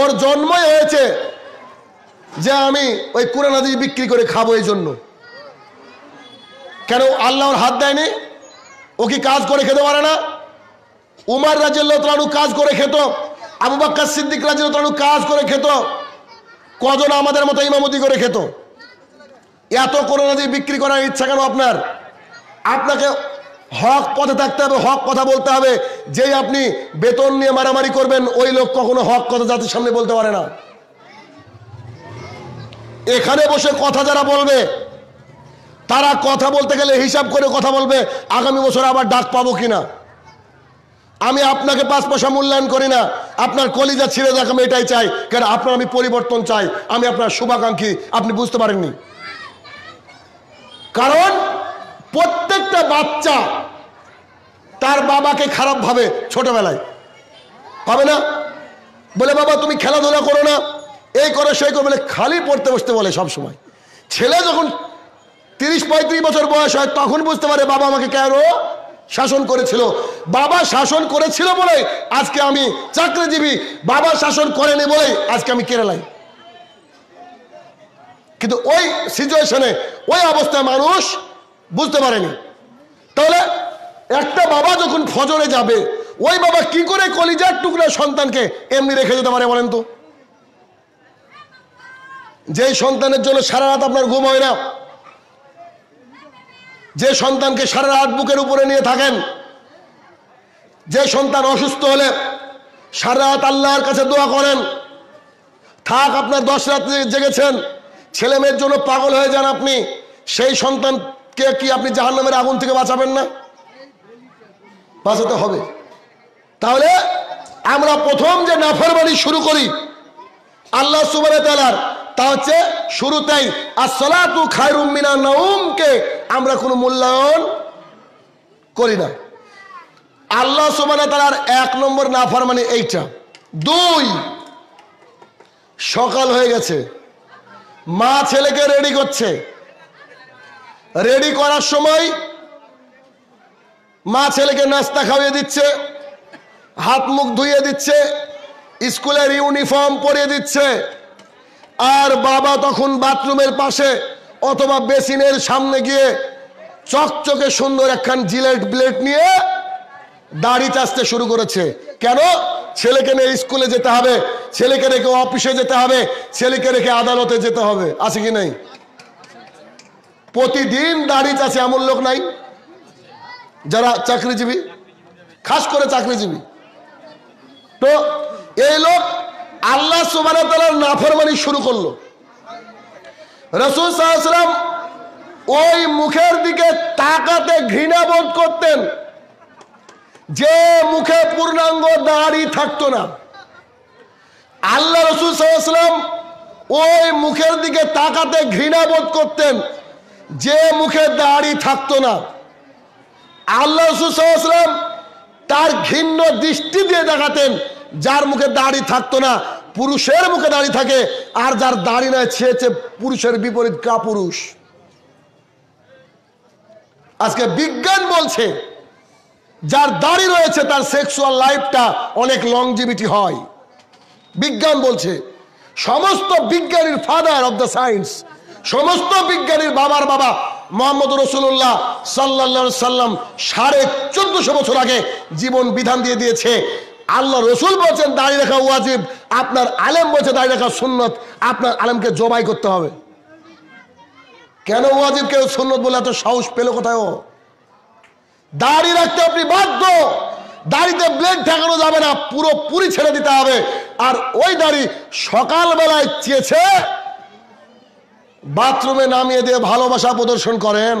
ওর জন্মই হয়েছে যে আমি ওই কোরআন হাদিস বিক্রি করে খাবো এই জন্য কেন আল্লাহর হাত দেয়নি ও কি কাজ করে খেতে পারে না উমার রাজু কাজ করে খেত আবু বাক্কা সিদ্দিক রাজু কাজ করে খেত কজন আমাদের মতো ইমামতি করে খেত এত কোরআন হাদিস বিক্রি করার ইচ্ছা কেন আপনার আপনাকে হক পথে থাকতে হবে হক কথা বলতে হবে যেই আপনি বেতন নিয়ে মারামারি করবেন ওই লোক কখনো হক কথা জাতির সামনে বলতে পারে না এখানে বসে কথা যারা বলবে তারা কথা বলতে গেলে হিসাব করে কথা বলবে আগামী বছর আবার ডাক পাবো কিনা আমি আপনাকে পাঁচ পয়সা মূল্যায়ন করি না আপনার কলিজা ছিঁড়ে দেখ আমি এটাই চাই কারণ আপনার আমি পরিবর্তন চাই আমি আপনার শুভাকাঙ্ক্ষী আপনি বুঝতে পারেননি কারণ প্রত্যেকটা বাচ্চা তার বাবাকে খারাপ ভাবে ছোটবেলায় পাবে না বলে বাবা তুমি খেলাধুলা করো না এই করো সেই করো বলে খালি পড়তে বসতে বলে সব সময় ছেলে যখন তিরিশ পঁয়ত্রিশ বছর বয়স হয় তখন বুঝতে পারে বাবা আমাকে কেন শাসন করেছিল বাবা শাসন করেছিল বলে আজকে আমি চাকরিজীবী বাবা শাসন করেনি বলে আজকে আমি কেরালাই কিন্তু ওই সিচুয়েশনে ওই অবস্থায় মানুষ বুঝতে পারেনি তাহলে একটা বাবা যখন ফজরে যাবে ওই বাবা কি করে কলিজার টুকরা সন্তানকে এমনি রেখে যেতে পারে বলেন তো যেই সন্তানের জন্য সারা রাত আপনার ঘুম হয় না যে সন্তানকে সারা রাত বুকের উপরে নিয়ে থাকেন যে সন্তান অসুস্থ হলে সারা রাত আল্লাহর কাছে দোয়া করেন থাক আপনার দশ রাত জেগেছেন ছেলে মেয়ের জন্য পাগল হয়ে যান আপনি সেই সন্তান কে কি আপনি জাহান নামের আগুন থেকে বাঁচাবেন না বাঁচাতে হবে তাহলে আমরা প্রথম যে নাফরবাড়ি শুরু করি আল্লাহ সুবাহ তা হচ্ছে শুরুতেই আসলাতু খায়রুম মিনা আমরা কোনো মূল্যায়ন করি না আল্লাহ সুবানে তালার এক নম্বর নাফার মানে এইটা দুই সকাল হয়ে গেছে মা ছেলেকে রেডি করছে রেডি করার সময় মা ছেলেকে নাস্তা খাওয়িয়ে দিচ্ছে হাত মুখ ধুয়ে দিচ্ছে স্কুলের ইউনিফর্ম পরিয়ে দিচ্ছে আর বাবা তখন বাথরুমের পাশে অথবা বেসিনের সামনে গিয়ে চকচকে সুন্দর একখান জিলেট ব্লেড নিয়ে দাড়ি চাচতে শুরু করেছে কেন ছেলেকে নিয়ে স্কুলে যেতে হবে ছেলেকে রেখে অফিসে যেতে হবে ছেলেকে রেখে আদালতে যেতে হবে আছে কি নাই প্রতিদিন দাড়ি চাষে এমন লোক নাই যারা চাকরিজীবী খাস করে চাকরিজীবী তো এই লোক আল্লাহ সুবাহ নাফরমানি শুরু করলো রসুল সাহাশাম ওই মুখের দিকে তাকাতে ঘৃণা বোধ করতেন যে মুখে পূর্ণাঙ্গ দাড়ি থাকতো না আল্লাহ রসুল সাহাশাম ওই মুখের দিকে তাকাতে ঘৃণা বোধ করতেন যে মুখে দাড়ি থাকতো না আল্লাহ রসুলাম তার ঘিন্ন দৃষ্টি দিয়ে দেখাতেন যার মুখে দাড়ি থাকতো না পুরুষের মুখে দাড়ি থাকে আর যার দাড়ি নাই ছেয়েছে পুরুষের বিপরীত কাপুরুষ আজকে বিজ্ঞান বলছে যার দাড়ি রয়েছে তার সেক্সুয়াল লাইফটা অনেক লংজিভিটি হয় বিজ্ঞান বলছে সমস্ত বিজ্ঞানীর ফাদার অব দ্য সায়েন্স সমস্ত বিজ্ঞানীর বাবার বাবা মোহাম্মদ রসুল্লাহ সাল্লা সাল্লাম সাড়ে চোদ্দশো বছর আগে জীবন বিধান দিয়ে দিয়েছে আল্লাহ রসুল বলছেন দাঁড়িয়ে রাখা ওয়াজিব আপনার আলেম বলছে দাঁড়িয়ে রেখা সুন্নত আপনার আলেমকে জবাই করতে হবে কেন ওয়াজিব কেউ সুন্নত বলে এত সাহস পেল কোথায় দাড়ি রাখতে আপনি বাধ্য দাড়িতে ব্লেড ঠেকানো যাবে না পুরো পুরি ছেড়ে দিতে হবে আর ওই দাড়ি সকালবেলায় চেয়েছে বাথরুমে নামিয়ে দিয়ে ভালোবাসা প্রদর্শন করেন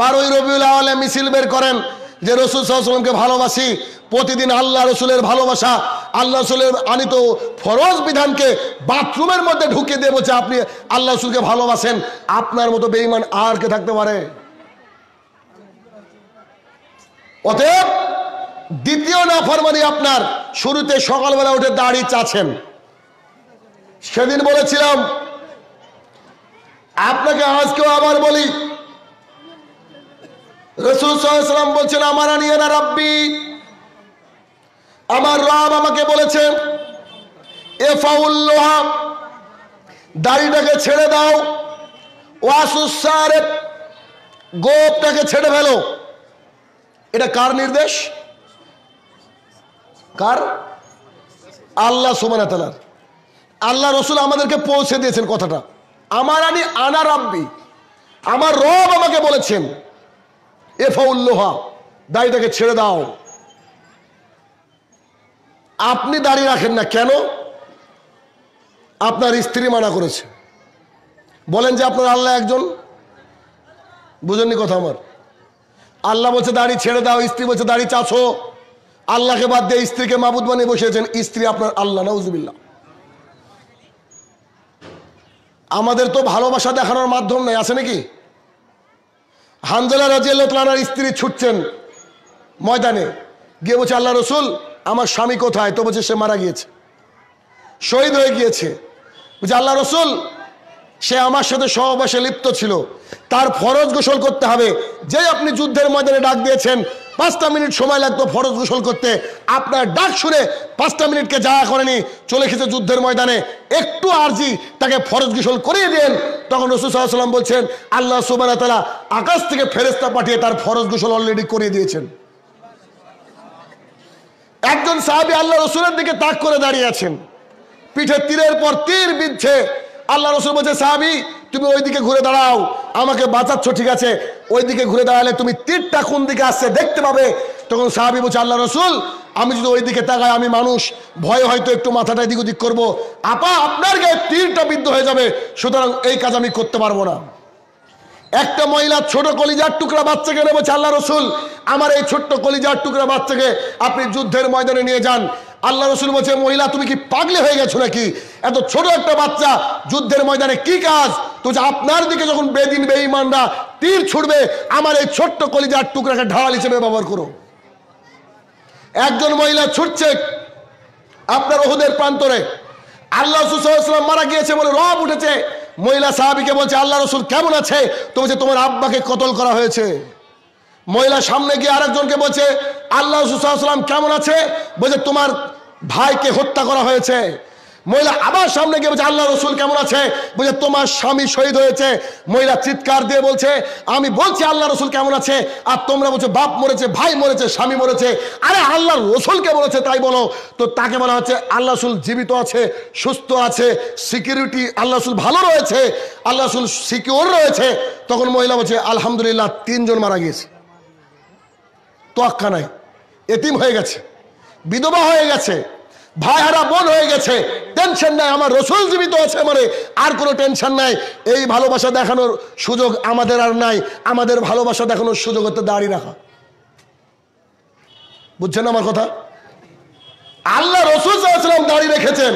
বারোই রবিউল আওয়ালে মিছিল বের করেন যে রসুল সাল্লামকে ভালোবাসি প্রতিদিন আল্লাহ রসুলের ভালোবাসা আল্লাহ রসুলের আনিত ফরজ বিধানকে বাথরুমের মধ্যে ঢুকিয়ে দেবো যে আপনি আল্লাহ রসুলকে ভালোবাসেন আপনার মতো বেইমান আর কে থাকতে পারে অতএব দ্বিতীয় নাফরমানি আপনার শুরুতে সকালবেলা উঠে দাঁড়িয়ে চাচ্ছেন সেদিন বলেছিলাম আপনাকে আজকেও আবার বলি রসুল বলছেন আমার আনিয়ে না রাব্বি আমার রাম আমাকে বলেছেন এফাউল্লোহা দাড়িটাকে ছেড়ে দাও গোপটাকে ছেড়ে ফেলো এটা কার নির্দেশ কার আল্লাহ সুমানাতালার আল্লাহ রসুল আমাদেরকে পৌঁছে দিয়েছেন কথাটা আমার আনি আনা রাব্বি আমার রব আমাকে বলেছেন এফাউল্লোহা দাড়িটাকে ছেড়ে দাও আপনি দাঁড়িয়ে রাখেন না কেন আপনার স্ত্রী মানা করেছে বলেন যে আপনার আল্লাহ একজন বুঝেননি কথা আমার আল্লাহ বলছে দাড়ি ছেড়ে দাও স্ত্রী বলছে দাড়ি চাছো আল্লাহকে বাদ দিয়ে স্ত্রীকে মাবুদ বানিয়ে বসেছেন স্ত্রী আপনার আল্লাহ না উজবিল্লা আমাদের তো ভালোবাসা দেখানোর মাধ্যম নেই আছে নাকি হানজালা রাজি আল্লাহ স্ত্রী ছুটছেন ময়দানে গিয়ে বলছে আল্লাহ রসুল আমার স্বামী কোথায় তো বলছে সে মারা গিয়েছে শহীদ হয়ে গিয়েছে বলছে আল্লাহ রসুল সে আমার সাথে সহবাসে লিপ্ত ছিল তার ফরজ গোসল করতে হবে যে আপনি যুদ্ধের ময়দানে ডাক দিয়েছেন পাঁচটা মিনিট সময় লাগতো ফরজ গোসল করতে আপনার ডাক শুনে পাঁচটা মিনিটকে যা করেনি চলে গেছে যুদ্ধের ময়দানে একটু আর্জি তাকে ফরজ গোসল করিয়ে দেন তখন রসুসাল্লাম বলছেন আল্লাহ সুবানা তারা আকাশ থেকে ফেরেস্তা পাঠিয়ে তার ফরজ গোসল অলরেডি করিয়ে দিয়েছেন একজন সাহাবি আল্লাহ রসুলের দিকে তাক করে দাঁড়িয়ে আছেন পিঠে তীরের পর তীর বিচ্ছে আল্লাহ রসুল বলছে সাহাবি তুমি ওইদিকে ঘুরে দাঁড়াও আমাকে বাঁচাচ্ছ ঠিক আছে ওইদিকে ঘুরে দাঁড়ালে তুমি তীরটা কোন দিকে আসছে দেখতে পাবে তখন সাহাবি বলছে আল্লাহ রসুল আমি যদি ওই দিকে তাকাই আমি মানুষ ভয়ে হয়তো একটু মাথাটা এদিক ওদিক করবো আপা আপনার গায়ে তীরটা বিদ্ধ হয়ে যাবে সুতরাং এই কাজ আমি করতে পারবো না একটা মহিলা ছোট কলিজার টুকরা বাচ্চাকে নেবো আল্লাহ রসুল আমার এই ছোট্ট কলিজার টুকরা বাচ্চাকে আপনি যুদ্ধের ময়দানে নিয়ে যান আল্লাহ রসুল বলছে মহিলা তুমি কি পাগলে হয়ে গেছো নাকি এত ছোট একটা বাচ্চা যুদ্ধের ময়দানে কি কাজ তো যে আপনার দিকে যখন বেদিন বেঈমানরা তীর ছুটবে আমার এই ছোট্ট কলিজার টুকরাকে ঢাল হিসেবে ব্যবহার করো একজন মহিলা ছুটছে আপনার ওহুদের প্রান্তরে আল্লাহ সুসাল্লাম মারা গিয়েছে বলে রব উঠেছে মহিলা সাহাবিকে বলছে আল্লাহ রসুল কেমন আছে তো বলছে তোমার আব্বাকে কতল করা হয়েছে মহিলা সামনে গিয়ে আরেকজনকে বলছে আল্লাহ রসুল সাল্লাম কেমন আছে বলছে তোমার ভাইকে হত্যা করা হয়েছে মহিলা আবার সামনে গিয়ে বলছে আল্লাহ রসুল কেমন আছে বলছে তোমার স্বামী শহীদ হয়েছে মহিলা চিৎকার দিয়ে বলছে আমি বলছি আল্লাহ রসুল কেমন আছে আর তোমরা বলছো বাপ মরেছে ভাই মরেছে স্বামী মরেছে আরে আল্লাহ কেমন আছে তাই বলো তো তাকে বলা হচ্ছে আল্লাহ রসুল জীবিত আছে সুস্থ আছে সিকিউরিটি আল্লাহ রসুল ভালো রয়েছে আল্লাহ রসুল সিকিউর রয়েছে তখন মহিলা বলছে আলহামদুলিল্লাহ তিনজন মারা গিয়েছে তোয়াক্কা নাই এতিম হয়ে গেছে বিধবা হয়ে গেছে ভাইহারা বোন হয়ে গেছে টেনশন নাই আমার রসুল জীবিত আছে মানে আর কোনো টেনশন নাই এই ভালোবাসা দেখানোর সুযোগ আমাদের আর নাই আমাদের ভালোবাসা দেখানোর সুযোগ হতে দাঁড়িয়ে রাখা বুঝছেন আমার কথা আল্লাহ রসুল দাঁড়িয়ে রেখেছেন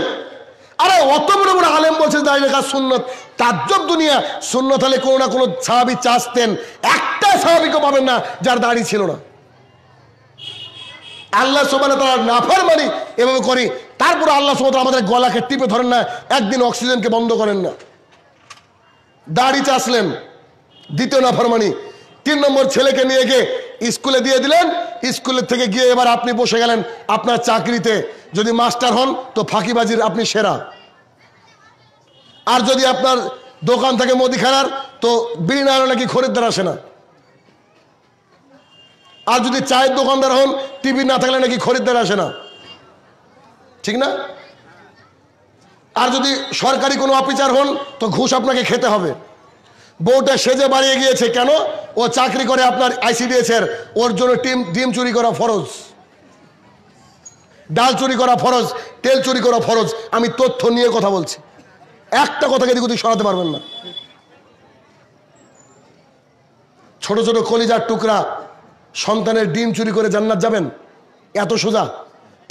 আরে অত বড় বড় আলেম বলছে দাঁড়িয়ে রেখা সুন্নত তাজ্জব দুনিয়া সুন্নত হলে কোনো না কোনো স্বাভাবিক চাষতেন একটা স্বাভাবিকও পাবেন না যার দাঁড়িয়ে ছিল না আল্লাহ সোমানে তারা নাফার মানি এভাবে করি তারপরে আল্লাহ সোমান আমাদের গলাকে টিপে ধরেন না একদিন অক্সিজেনকে বন্ধ করেন না দাড়ি চাষলেন দ্বিতীয় নাফরমানি তিন নম্বর ছেলেকে নিয়ে গিয়ে স্কুলে দিয়ে দিলেন স্কুলের থেকে গিয়ে এবার আপনি বসে গেলেন আপনার চাকরিতে যদি মাস্টার হন তো ফাঁকিবাজির আপনি সেরা আর যদি আপনার দোকান থাকে খেলার তো বিড়ি নাকি খরিদ্দার আসে না আর যদি চায়ের দোকানদার হন টিভি না থাকলে নাকি খরিদ্দার আসে না ঠিক না আর যদি সরকারি কোনো অফিসার হন তো ঘুষ আপনাকে খেতে হবে বউটা সেজে বাড়িয়ে গিয়েছে কেন ও চাকরি করে আপনার আইসিডিএসের ওর জন্য টিম ডিম চুরি করা ফরজ ডাল চুরি করা ফরজ তেল চুরি করা ফরজ আমি তথ্য নিয়ে কথা বলছি একটা কথা কিন্তু সরাতে পারবেন না ছোট ছোট কলিজার টুকরা সন্তানের ডিম চুরি করে জান্নাত যাবেন এত সোজা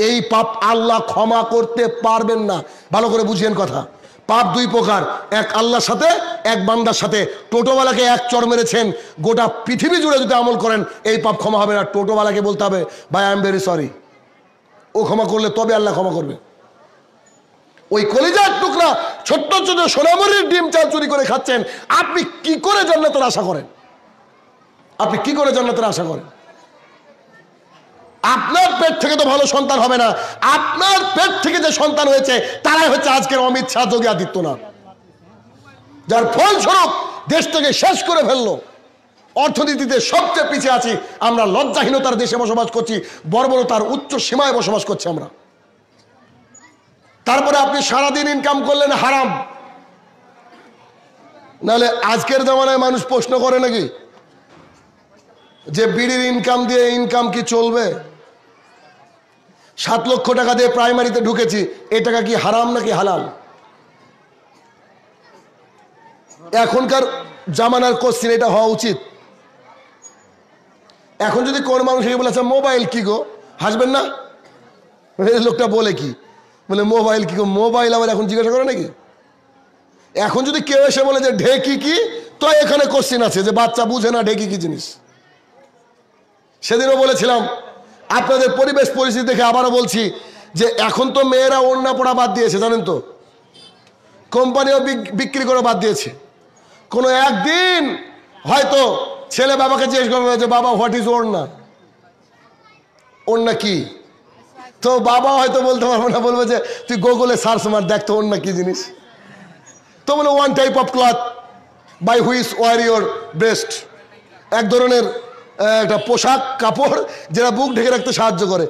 এই পাপ আল্লাহ ক্ষমা করতে পারবেন না ভালো করে বুঝিয়েন কথা পাপ দুই প্রকার এক আল্লাহর সাথে এক বান্দার সাথে টোটোওয়ালাকে এক চর মেরেছেন গোটা পৃথিবী জুড়ে যদি আমল করেন এই পাপ ক্ষমা হবে না টোটোওয়ালাকে বলতে হবে ভাই আই এম ভেরি সরি ও ক্ষমা করলে তবে আল্লাহ ক্ষমা করবে ওই কলিজার টুকরা ছোট্ট ছোট সোনামরির ডিম চাল চুরি করে খাচ্ছেন আপনি কি করে জান্নাতের আশা করেন আপনি কি করে জান্নাতের আশা করেন আপনার পেট থেকে তো ভালো সন্তান হবে না আপনার পেট থেকে যে সন্তান হয়েছে তারাই হচ্ছে আজকের অমিত শাহ যোগী আদিত্যনাথ যার ফলস্বরূপ দেশটাকে শেষ করে ফেললো অর্থনীতিতে সবচেয়ে পিছিয়ে আছি আমরা লজ্জাহীনতার দেশে বসবাস করছি বর্বরতার উচ্চ সীমায় বসবাস করছি আমরা তারপরে আপনি সারাদিন ইনকাম করলেন হারাম নাহলে আজকের জামানায় মানুষ প্রশ্ন করে নাকি যে বিড়ির ইনকাম দিয়ে ইনকাম কি চলবে সাত লক্ষ টাকা দিয়ে প্রাইমারিতে ঢুকেছি এ টাকা কি হারাম নাকি হালাল এখনকার জামানার কোশ্চিন এটা হওয়া উচিত এখন যদি কোন মানুষ এই বলেছে মোবাইল কি গো হাসবেন না লোকটা বলে কি বলে মোবাইল কি গো মোবাইল আবার এখন জিজ্ঞাসা করে নাকি এখন যদি কেউ এসে বলে যে ঢেকি কি তো এখানে কোশ্চিন আছে যে বাচ্চা বুঝে না ঢেকি কি জিনিস সেদিনও বলেছিলাম আপনাদের পরিবেশ পরিস্থিতি দেখে আবারও বলছি যে এখন তো মেয়েরা ওড়না পোড়া বাদ দিয়েছে জানেন তো কোম্পানিও বিক্রি করে বাদ দিয়েছে কোনো একদিন হয়তো ছেলে বাবাকে জিজ্ঞেস করবে যে বাবা হোয়াট ইজ ওড়না ওড়না কি তো বাবা হয়তো বলতে পারবো না বলবো যে তুই গুগলে সার্চ মার দেখ তো ওড়না কি জিনিস তো বলে one type of cloth by which wear your best এক ধরনের একটা পোশাক কাপড় যেটা বুক ঢেকে রাখতে সাহায্য করে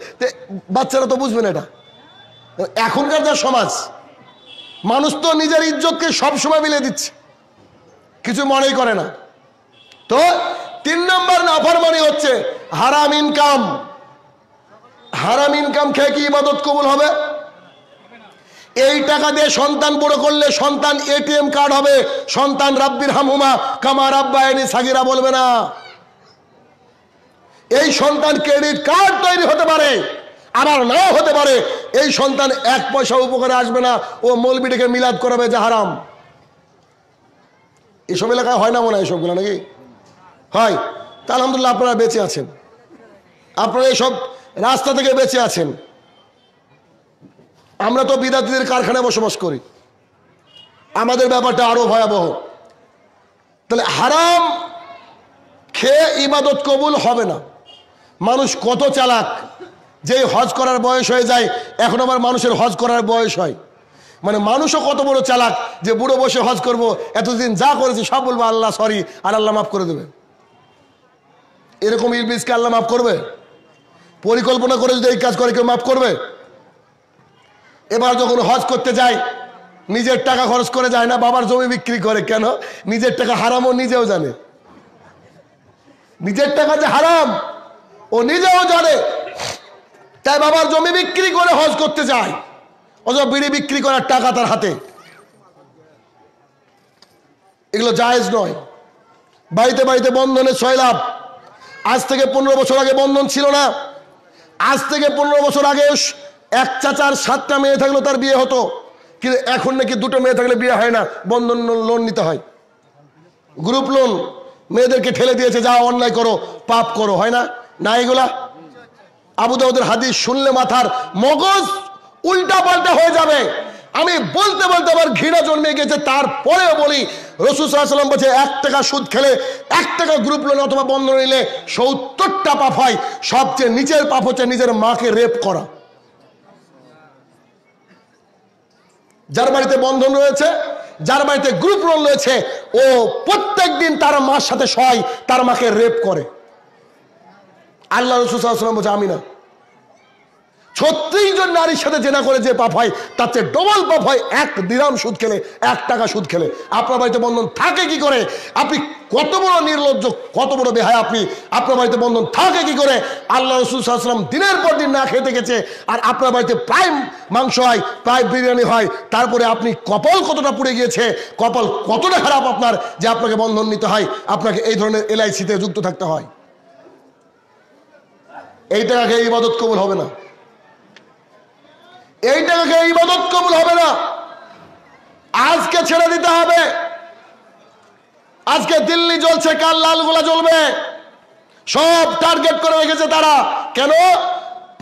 বাচ্চারা তো বুঝবে না এটা এখনকার যা সমাজ মানুষ তো নিজের ইজ্জতকে সবসময় মিলে দিচ্ছে কিছু মনেই করে না তো তিন নম্বর নাফার মানে হচ্ছে হারাম ইনকাম হারাম ইনকাম খেয়ে কি ইবাদত কবুল হবে এই টাকা দিয়ে সন্তান বড় করলে সন্তান এটিএম কার্ড হবে সন্তান রাব্বির হামহুমা কামা রাব্বায়নি সাগিরা বলবে না এই সন্তান ক্রেডিট কার্ড তৈরি হতে পারে আবার নাও হতে পারে এই সন্তান এক পয়সা উপকারে আসবে না ও মৌলবিটিকে মিলাদ করাবে জাহারাম এসব এলাকায় হয় না মনে হয় এসবগুলো নাকি হয় তা আলহামদুলিল্লাহ আপনারা বেঁচে আছেন আপনারা এসব রাস্তা থেকে বেঁচে আছেন আমরা তো বিদ্যার্থীদের কারখানায় বসবাস করি আমাদের ব্যাপারটা আরও ভয়াবহ তাহলে হারাম খেয়ে ইবাদত কবুল হবে না মানুষ কত চালাক যেই হজ করার বয়স হয়ে যায় এখন আবার মানুষের হজ করার বয়স হয় মানে মানুষও কত বড় চালাক যে বুড়ো বসে হজ করব এতদিন যা করেছে সব বলবো আল্লাহ সরি আর আল্লাহ মাফ করে দেবে এরকম ইলবিসকে আল্লাহ মাফ করবে পরিকল্পনা করে যদি এই কাজ করে কেউ মাফ করবে এবার যখন হজ করতে যায় নিজের টাকা খরচ করে যায় না বাবার জমি বিক্রি করে কেন নিজের টাকা হারামও নিজেও জানে নিজের টাকা যে হারাম ও নিজেও জানে তাই বাবার জমি বিক্রি করে হজ করতে চায় অথবা বিড়ি বিক্রি করার টাকা তার হাতে এগুলো জায়েজ নয় বাড়িতে বাড়িতে বন্ধনের ছয় লাভ আজ থেকে পনেরো বছর আগে বন্ধন ছিল না আজ থেকে পনেরো বছর আগে এক চাচার সাতটা মেয়ে থাকলে তার বিয়ে হতো কিন্তু এখন নাকি দুটো মেয়ে থাকলে বিয়ে হয় না বন্ধন লোন নিতে হয় গ্রুপ লোন মেয়েদেরকে ঠেলে দিয়েছে যা অন্যায় করো পাপ করো হয় না না এগুলা আবু দাউদের হাদিস শুনলে মাথার মগজ উল্টা পাল্টা হয়ে যাবে আমি বলতে বলতে আবার ঘৃণা জন্মে গেছে তারপরেও বলি রসুসাল্লাম বলছে এক টাকা সুদ খেলে এক টাকা গ্রুপ লোন অথবা বন্ধ নিলে সত্তরটা পাপ হয় সবচেয়ে নিচের পাপ হচ্ছে নিজের মাকে রেপ করা যার বাড়িতে বন্ধন রয়েছে যার বাড়িতে গ্রুপ লোন রয়েছে ও প্রত্যেক দিন তার মার সাথে সয় তার মাকে রেপ করে আল্লাহ রসুলাম বলছে আমি না ছত্রিশ জন নারীর সাথে জেনা করে যে পাপ হয় তার চেয়ে ডবল পাপ হয় এক দিরাম সুদ খেলে এক টাকা সুদ খেলে আপনার বাড়িতে বন্ধন থাকে কি করে আপনি কত বড় নির্লজ্জ কত বড় বেহায় আপনি আপনার বাড়িতে বন্ধন থাকে কি করে আল্লাহ রসুল সাল্লাম দিনের পর দিন না খেতে গেছে আর আপনার বাড়িতে প্রায় মাংস হয় প্রায় বিরিয়ানি হয় তারপরে আপনি কপাল কতটা পুড়ে গিয়েছে কপাল কতটা খারাপ আপনার যে আপনাকে বন্ধন নিতে হয় আপনাকে এই ধরনের এলআইসিতে যুক্ত থাকতে হয় এই টাকা খেয়ে ইবাদত কবুল হবে না এই টাকা খেয়ে ইবাদত কবুল হবে না আজকে ছেড়ে দিতে হবে আজকে দিল্লি জ্বলছে কাল লালগুলা জ্বলবে সব টার্গেট করে রেখেছে তারা কেন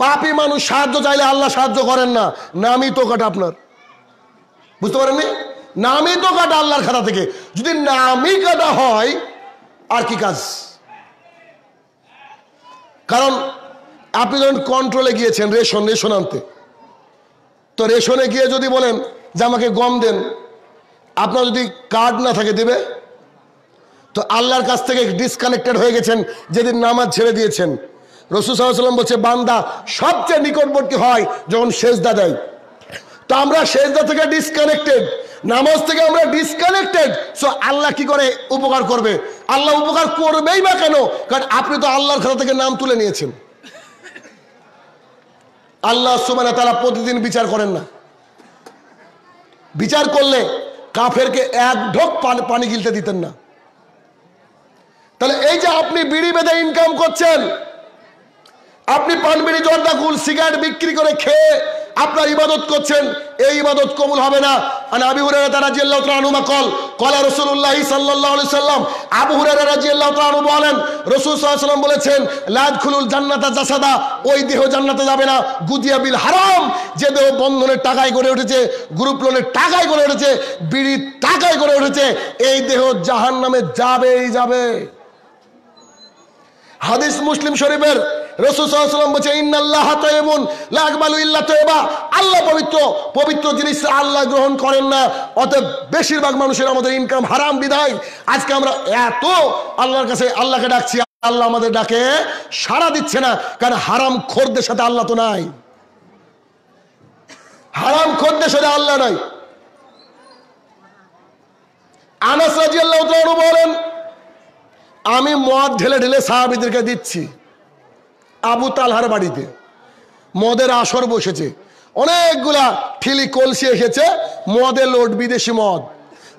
পাপি মানুষ সাহায্য চাইলে আল্লাহ সাহায্য করেন না নামই তো কাটা আপনার বুঝতে পারেননি নামই তো কাটা আল্লাহর খাতা থেকে যদি নামই কাটা হয় আর কি কাজ কারণ আপনি ধরুন কন্ট্রোলে গিয়েছেন রেশন রেশন আনতে তো রেশনে গিয়ে যদি বলেন যে আমাকে গম দেন আপনার যদি কার্ড না থাকে দেবে তো আল্লাহর কাছ থেকে ডিসকানেক্টেড হয়ে গেছেন যেদিন নামাজ ছেড়ে দিয়েছেন রসুল সাল্লাম বলছে বান্দা সবচেয়ে নিকটবর্তী হয় যখন সেজদা দেয় তো আমরা সেজদা থেকে ডিসকানেক্টেড নামাজ থেকে আমরা ডিসকানেক্টেড সো আল্লাহ কি করে উপকার করবে আল্লাহ উপকার করবেই বা কেন কারণ আপনি তো আল্লাহর খাতা থেকে নাম তুলে নিয়েছেন আল্লাহ সুমানা তারা প্রতিদিন বিচার করেন না বিচার করলে কাফেরকে এক ঢোক পানি গিলতে দিতেন না তাহলে এই যে আপনি বিড়ি বেঁধে ইনকাম করছেন আপনি পানবিড়ি জলটা গুল সিগারেট বিক্রি করে খেয়ে আপনার ইবাদত করছেন এই ইবাদত কবুল হবে না মানে আবি হুরারা তারা জিয়াল্লাহ তালুমা কল কলা রসুল্লাহ সাল্লাহ সাল্লাম আবু হুরারা রাজিয়াল্লাহ তালু বলেন রসুল সাল্লাম বলেছেন লাদ খুলুল জান্নাতা জাসাদা ওই দেহ জান্নাতে যাবে না গুদিয়া বিল হারাম যে দেহ বন্ধনের টাকায় গড়ে উঠেছে গ্রুপ লোনের টাকায় গড়ে উঠেছে বিড়ির টাকায় গড়ে উঠেছে এই দেহ জাহান নামে যাবেই যাবে হাদিস মুসলিম শরীফের রসুলাম বলছে ইন্নাল্লাহ তৈবুন লাগবালু ইল্লা তৈবা আল্লাহ পবিত্র পবিত্র জিনিস আল্লাহ গ্রহণ করেন না অতএব বেশিরভাগ মানুষের আমাদের ইনকাম হারাম বিদায় আজকে আমরা এত আল্লাহর কাছে আল্লাহকে ডাকছি আল্লাহ আমাদের ডাকে সাড়া দিচ্ছে না কারণ হারাম খোরদের সাথে আল্লাহ তো নাই হারাম খোরদের সাথে আল্লাহ নাই আনাস রাজি আল্লাহ বলেন আমি মদ ঢেলে ঢেলে সাহাবিদেরকে দিচ্ছি আবু তালহার বাড়িতে মদের আসর বসেছে অনেকগুলা ঠিলি কলসি এসেছে মদে লোট বিদেশি মদ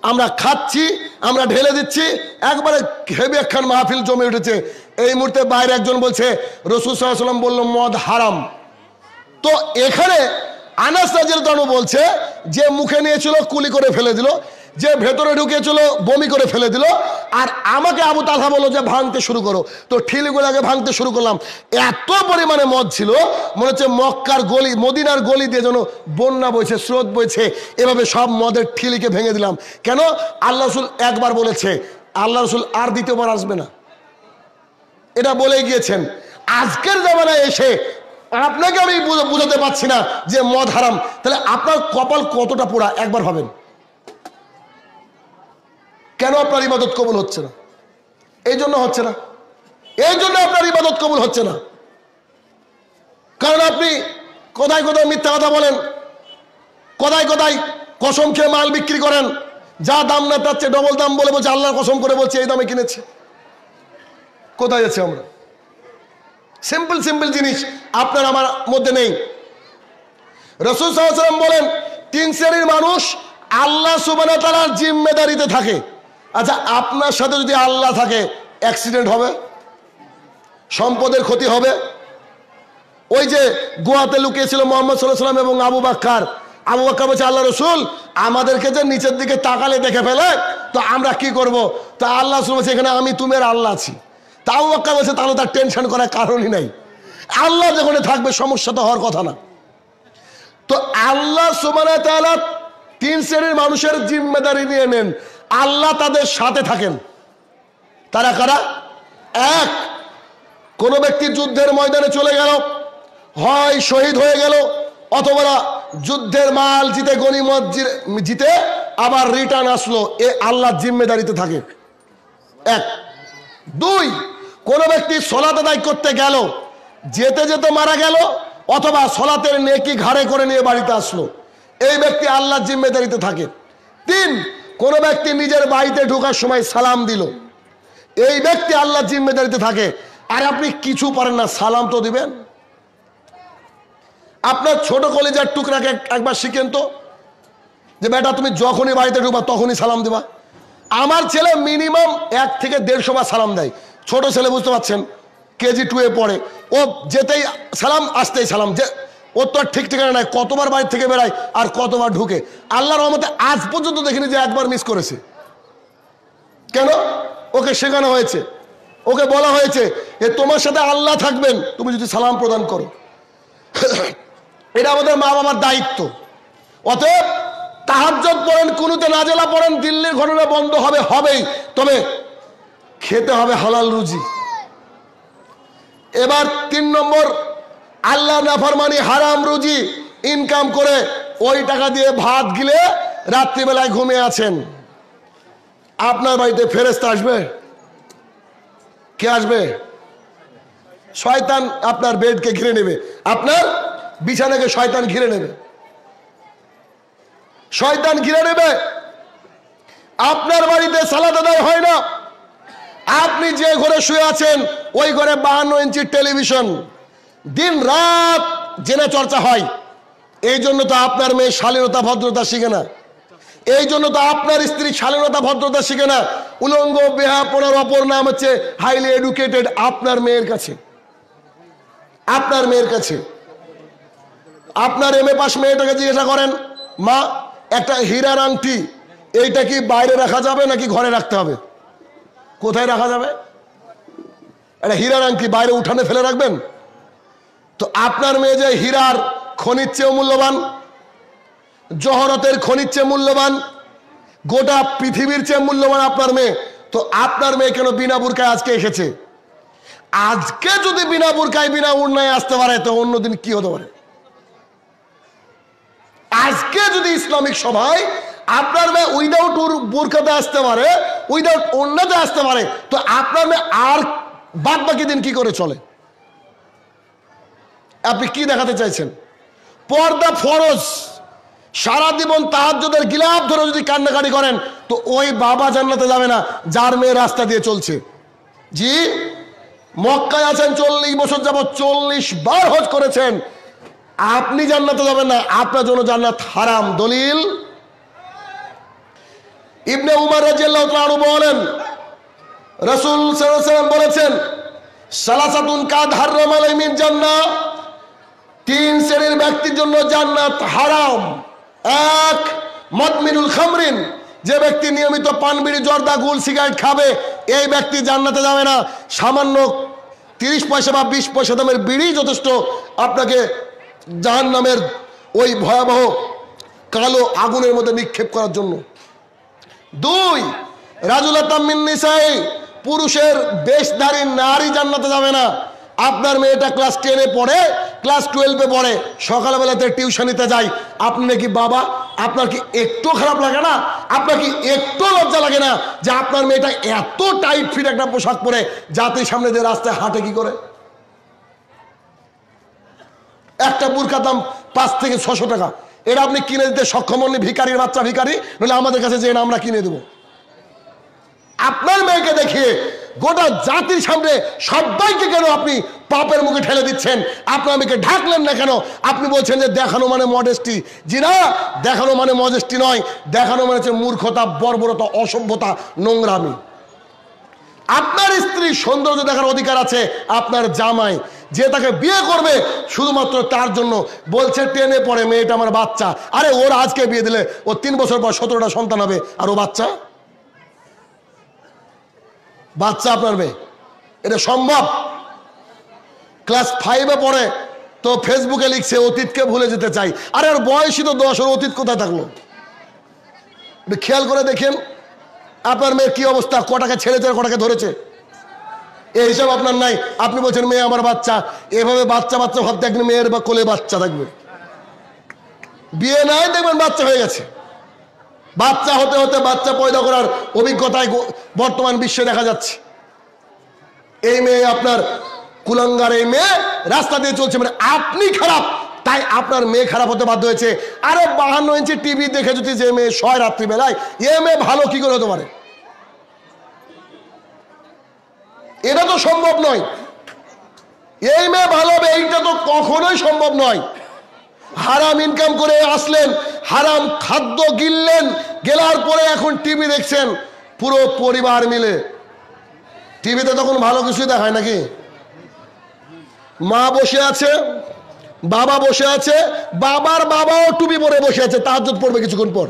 আমরা খাচ্ছি আমরা ঢেলে দিচ্ছি একবারে হেবি একখান মাহফিল জমে উঠেছে এই মুহূর্তে বাইরে একজন বলছে রসুল সাল্লাম বলল মদ হারাম তো এখানে আনাস রাজের বলছে যে মুখে নিয়েছিল কুলি করে ফেলে দিল যে ভেতরে ঢুকেছিল বমি করে ফেলে দিল আর আমাকে আবু তালহা বলো যে ভাঙতে শুরু করো তো ঠিলিগুলাকে ভাঙতে শুরু করলাম এত পরিমাণে মদ ছিল মনে হচ্ছে মক্কার গলি মদিনার গলি দিয়ে যেন বন্যা বইছে স্রোত বইছে এভাবে সব মদের ঠিলিকে ভেঙে দিলাম কেন আল্লাহ রসুল একবার বলেছে আল্লাহ রসুল আর দ্বিতীয়বার আসবে না এটা বলে গিয়েছেন আজকের জামানায় এসে আপনাকে আমি বুঝাতে পারছি না যে মদ হারাম তাহলে আপনার কপাল কতটা পোড়া একবার ভাবেন কেন আপনার ইবাদত কবুল হচ্ছে না এই জন্য হচ্ছে না এই জন্য আপনার ইবাদত কবুল হচ্ছে না কারণ আপনি কোথায় কোথায় মিথ্যা কথা বলেন কোথায় কোথায় কসম খেয়ে মাল বিক্রি করেন যা দাম না তার চেয়ে ডবল দাম বলে বলছে আল্লাহ কসম করে বলছে এই দামে কিনেছে কোথায় আছে আমরা সিম্পল সিম্পল জিনিস আপনার আমার মধ্যে নেই রসুল সাল্লাম বলেন তিন শ্রেণীর মানুষ আল্লাহ সুবান তালার জিম্মেদারিতে থাকে আচ্ছা আপনার সাথে যদি আল্লাহ থাকে অ্যাক্সিডেন্ট হবে সম্পদের ক্ষতি হবে ওই যে গোয়াতে লুকিয়েছিল মোহাম্মদ সাল্লাহাম এবং আবু বাক্কার আবু বাক্কা বলছে আল্লাহ রসুল আমাদেরকে যে নিচের দিকে তাকালে দেখে ফেলে তো আমরা কি করব। তা আল্লাহ রসুল বলছে এখানে আমি তুমের আল্লাহ আছি তা আবু বাক্কা বলছে তাহলে তার টেনশন করার কারণই নাই আল্লাহ যখন থাকবে সমস্যা তো হওয়ার কথা না তো আল্লাহ সুমানা তালা তিন শ্রেণীর মানুষের জিম্মেদারি নিয়ে নেন আল্লাহ তাদের সাথে থাকেন তারা কারা এক কোনো ব্যক্তি যুদ্ধের ময়দানে চলে গেল হয় শহীদ হয়ে গেল অথবা যুদ্ধের মাল জিতে গণিমত জিতে আবার রিটার্ন আসলো এ আল্লাহ জিম্মেদারিতে থাকে এক দুই কোনো ব্যক্তি সলাত আদায় করতে গেল যেতে যেতে মারা গেল অথবা সলাতের নেকি ঘাড়ে করে নিয়ে বাড়িতে আসলো এই ব্যক্তি আল্লাহ জিম্মেদারিতে থাকে তিন কোনো ব্যক্তি নিজের বাড়িতে ঢোকার সময় সালাম দিল এই ব্যক্তি আল্লাহ জিম্মেদারিতে থাকে আর আপনি কিছু পারেন না সালাম তো দিবেন আপনার ছোট কলেজার টুকরাকে একবার শিখেন তো যে বেটা তুমি যখনই বাড়িতে ঢুকবা তখনই সালাম দেবা আমার ছেলে মিনিমাম এক থেকে দেড়শো বার সালাম দেয় ছোট ছেলে বুঝতে পারছেন কেজি টুয়ে পড়ে ও যেতেই সালাম আসতেই সালাম যে ওর তো আর ঠিক ঠিকানা নাই কতবার বাড়ির থেকে বেড়ায় আর কতবার ঢুকে আল্লাহর রহমতে আজ পর্যন্ত দেখিনি যে একবার মিস করেছে কেন ওকে শেখানো হয়েছে ওকে বলা হয়েছে যে তোমার সাথে আল্লাহ থাকবেন তুমি যদি সালাম প্রদান করো এটা আমাদের মা বাবার দায়িত্ব অতএব তাহাজত পড়েন কুনুতে নাজেলা পড়েন দিল্লির ঘটনা বন্ধ হবে হবেই তবে খেতে হবে হালাল রুজি এবার তিন নম্বর আল্লাহ নাফরমানি হারাম রুজি ইনকাম করে ওই টাকা দিয়ে ভাত গিলে রাত্রিবেলায় ঘুমিয়ে আছেন আপনার বাড়িতে ফেরেস্ত আসবে কে আসবে শয়তান আপনার বেডকে ঘিরে নেবে আপনার বিছানাকে শয়তান ঘিরে নেবে শয়তান ঘিরে নেবে আপনার বাড়িতে সালাদ আদায় হয় না আপনি যে ঘরে শুয়ে আছেন ওই ঘরে বাহান্ন ইঞ্চির টেলিভিশন দিন রাত জেনা চর্চা হয় এই জন্য তো আপনার মেয়ে শালীনতা ভদ্রতা শিখে না এই জন্য তো আপনার স্ত্রী শালীনতা ভদ্রতা শিখে না উলঙ্গ বেহা পড়ার অপর নাম হচ্ছে হাইলি এডুকেটেড আপনার মেয়ের কাছে আপনার মেয়ের কাছে আপনার এম এ পাস মেয়েটাকে জিজ্ঞাসা করেন মা একটা হীরার আংটি এইটা কি বাইরে রাখা যাবে নাকি ঘরে রাখতে হবে কোথায় রাখা যাবে একটা হীরার আংটি বাইরে উঠানে ফেলে রাখবেন তো আপনার মেয়ে যে হীরার খনির চেয়েও মূল্যবান জহরতের খনির চেয়ে মূল্যবান গোটা পৃথিবীর চেয়ে মূল্যবান আপনার মেয়ে তো আপনার মেয়ে কেন বিনা বুরকায় আজকে এসেছে আজকে যদি বিনা বুরকায় বিনা উন্নয় আসতে পারে তো অন্যদিন কি হতে পারে আজকে যদি ইসলামিক সভায় আপনার মেয়ে উইদাউট বুরকাতে আসতে পারে উইদাউট অন্যতে আসতে পারে তো আপনার মেয়ে আর বাদ বাকি দিন কি করে চলে আপনি কি দেখাতে চাইছেন পর্দা ফরজ সারা জীবন তাহাজ্যদের গিলাপ ধরে যদি কান্নাকাটি করেন তো ওই বাবা জান্নাতে যাবে না যার মেয়ে রাস্তা দিয়ে চলছে জি মক্কায় আছেন চল্লিশ বছর যাবৎ চল্লিশ বার হজ করেছেন আপনি জান্নাতে যাবেন না আপনার জন্য জান্নাত হারাম দলিল ইবনে উমার রাজিয়াল্লাহু বলেন রসুল সাল্লাল্লাহু বলেছেন সালাসাতুন কাদ হারামাল মিন জান্নাত তিন শ্রেণীর ব্যক্তির জন্য জান্নাত হারাম এক মদমিনুল খামরিন যে ব্যক্তি নিয়মিত পানবিড়ি জর্দা গুল সিগারেট খাবে এই ব্যক্তি জান্নাতে যাবে না সামান্য তিরিশ পয়সা বা বিশ পয়সা দামের বিড়ি যথেষ্ট আপনাকে জাহান নামের ওই ভয়াবহ কালো আগুনের মধ্যে নিক্ষেপ করার জন্য দুই রাজুল্লাহ তামিন পুরুষের বেশধারী নারী জান্নাতে যাবে না আপনার মেয়েটা ক্লাস টেনে পড়ে ক্লাস টুয়েলভে পড়ে সকালবেলাতে টিউশনিতে যাই আপনি নাকি বাবা আপনার কি একটু খারাপ লাগে না আপনার কি একটু লজ্জা লাগে না যে আপনার মেয়েটা এত টাইট ফিট একটা পোশাক পরে যাতে সামনে দিয়ে রাস্তায় হাঁটে কি করে একটা বুরকার দাম পাঁচ থেকে ছশো টাকা এটা আপনি কিনে দিতে সক্ষম হননি ভিকারির বাচ্চা ভিকারি নইলে আমাদের কাছে যে আমরা কিনে দেবো আপনার মেয়েকে দেখিয়ে গোটা জাতির সামনে সবাইকে কেন আপনি পাপের মুখে ঠেলে দিচ্ছেন আপনার মেয়েকে ঢাকলেন না কেন আপনি বলছেন যে দেখানো মানে মডেস্টি জি না দেখানো মানে মডেস্টি নয় দেখানো মানে হচ্ছে মূর্খতা বর্বরতা অসভ্যতা নোংরামি আপনার স্ত্রী সৌন্দর্য দেখার অধিকার আছে আপনার জামাই যে তাকে বিয়ে করবে শুধুমাত্র তার জন্য বলছে টেনে পড়ে মেয়েটা আমার বাচ্চা আরে ওর আজকে বিয়ে দিলে ও তিন বছর পর সতেরোটা সন্তান হবে আর ও বাচ্চা বাচ্চা আপনার মেয়ে এটা সম্ভব ক্লাস ফাইভে পড়ে তো ফেসবুকে লিখছে অতীতকে ভুলে যেতে চাই আর ওর বয়সই তো দশ ওর অতীত কোথায় থাকলো খেয়াল করে দেখেন আপনার মেয়ের কি অবস্থা কটাকে ছেড়েছে কটাকে ধরেছে এই হিসাব আপনার নাই আপনি বলছেন মেয়ে আমার বাচ্চা এভাবে বাচ্চা বাচ্চা ভাবতে একদিন মেয়ের বা কোলে বাচ্চা থাকবে বিয়ে নাই দেখবেন বাচ্চা হয়ে গেছে বাচ্চা হতে হতে বাচ্চা পয়দা করার অভিজ্ঞতায় বর্তমান বিশ্বে দেখা যাচ্ছে এই মেয়ে আপনার কুলাঙ্গার এই মেয়ে রাস্তা দিয়ে চলছে মানে আপনি খারাপ তাই আপনার মেয়ে খারাপ হতে বাধ্য হয়েছে আরো বাহান্ন ইঞ্চি টিভি দেখে যদি যে মেয়ে শয় রাত্রিবেলায় এ মেয়ে ভালো কি করে হতে পারে এটা তো সম্ভব নয় এই মেয়ে ভালো হবে এইটা তো কখনোই সম্ভব নয় হারাম ইনকাম করে আসলেন হারাম খাদ্য গিললেন গেলার পরে এখন টিভি দেখছেন পুরো পরিবার মিলে টিভিতে তখন ভালো কিছুই দেখায় নাকি মা বসে আছে বাবা বসে আছে বাবার বাবাও টুপি পরে বসে আছে তাহাজ পড়বে কিছুক্ষণ পর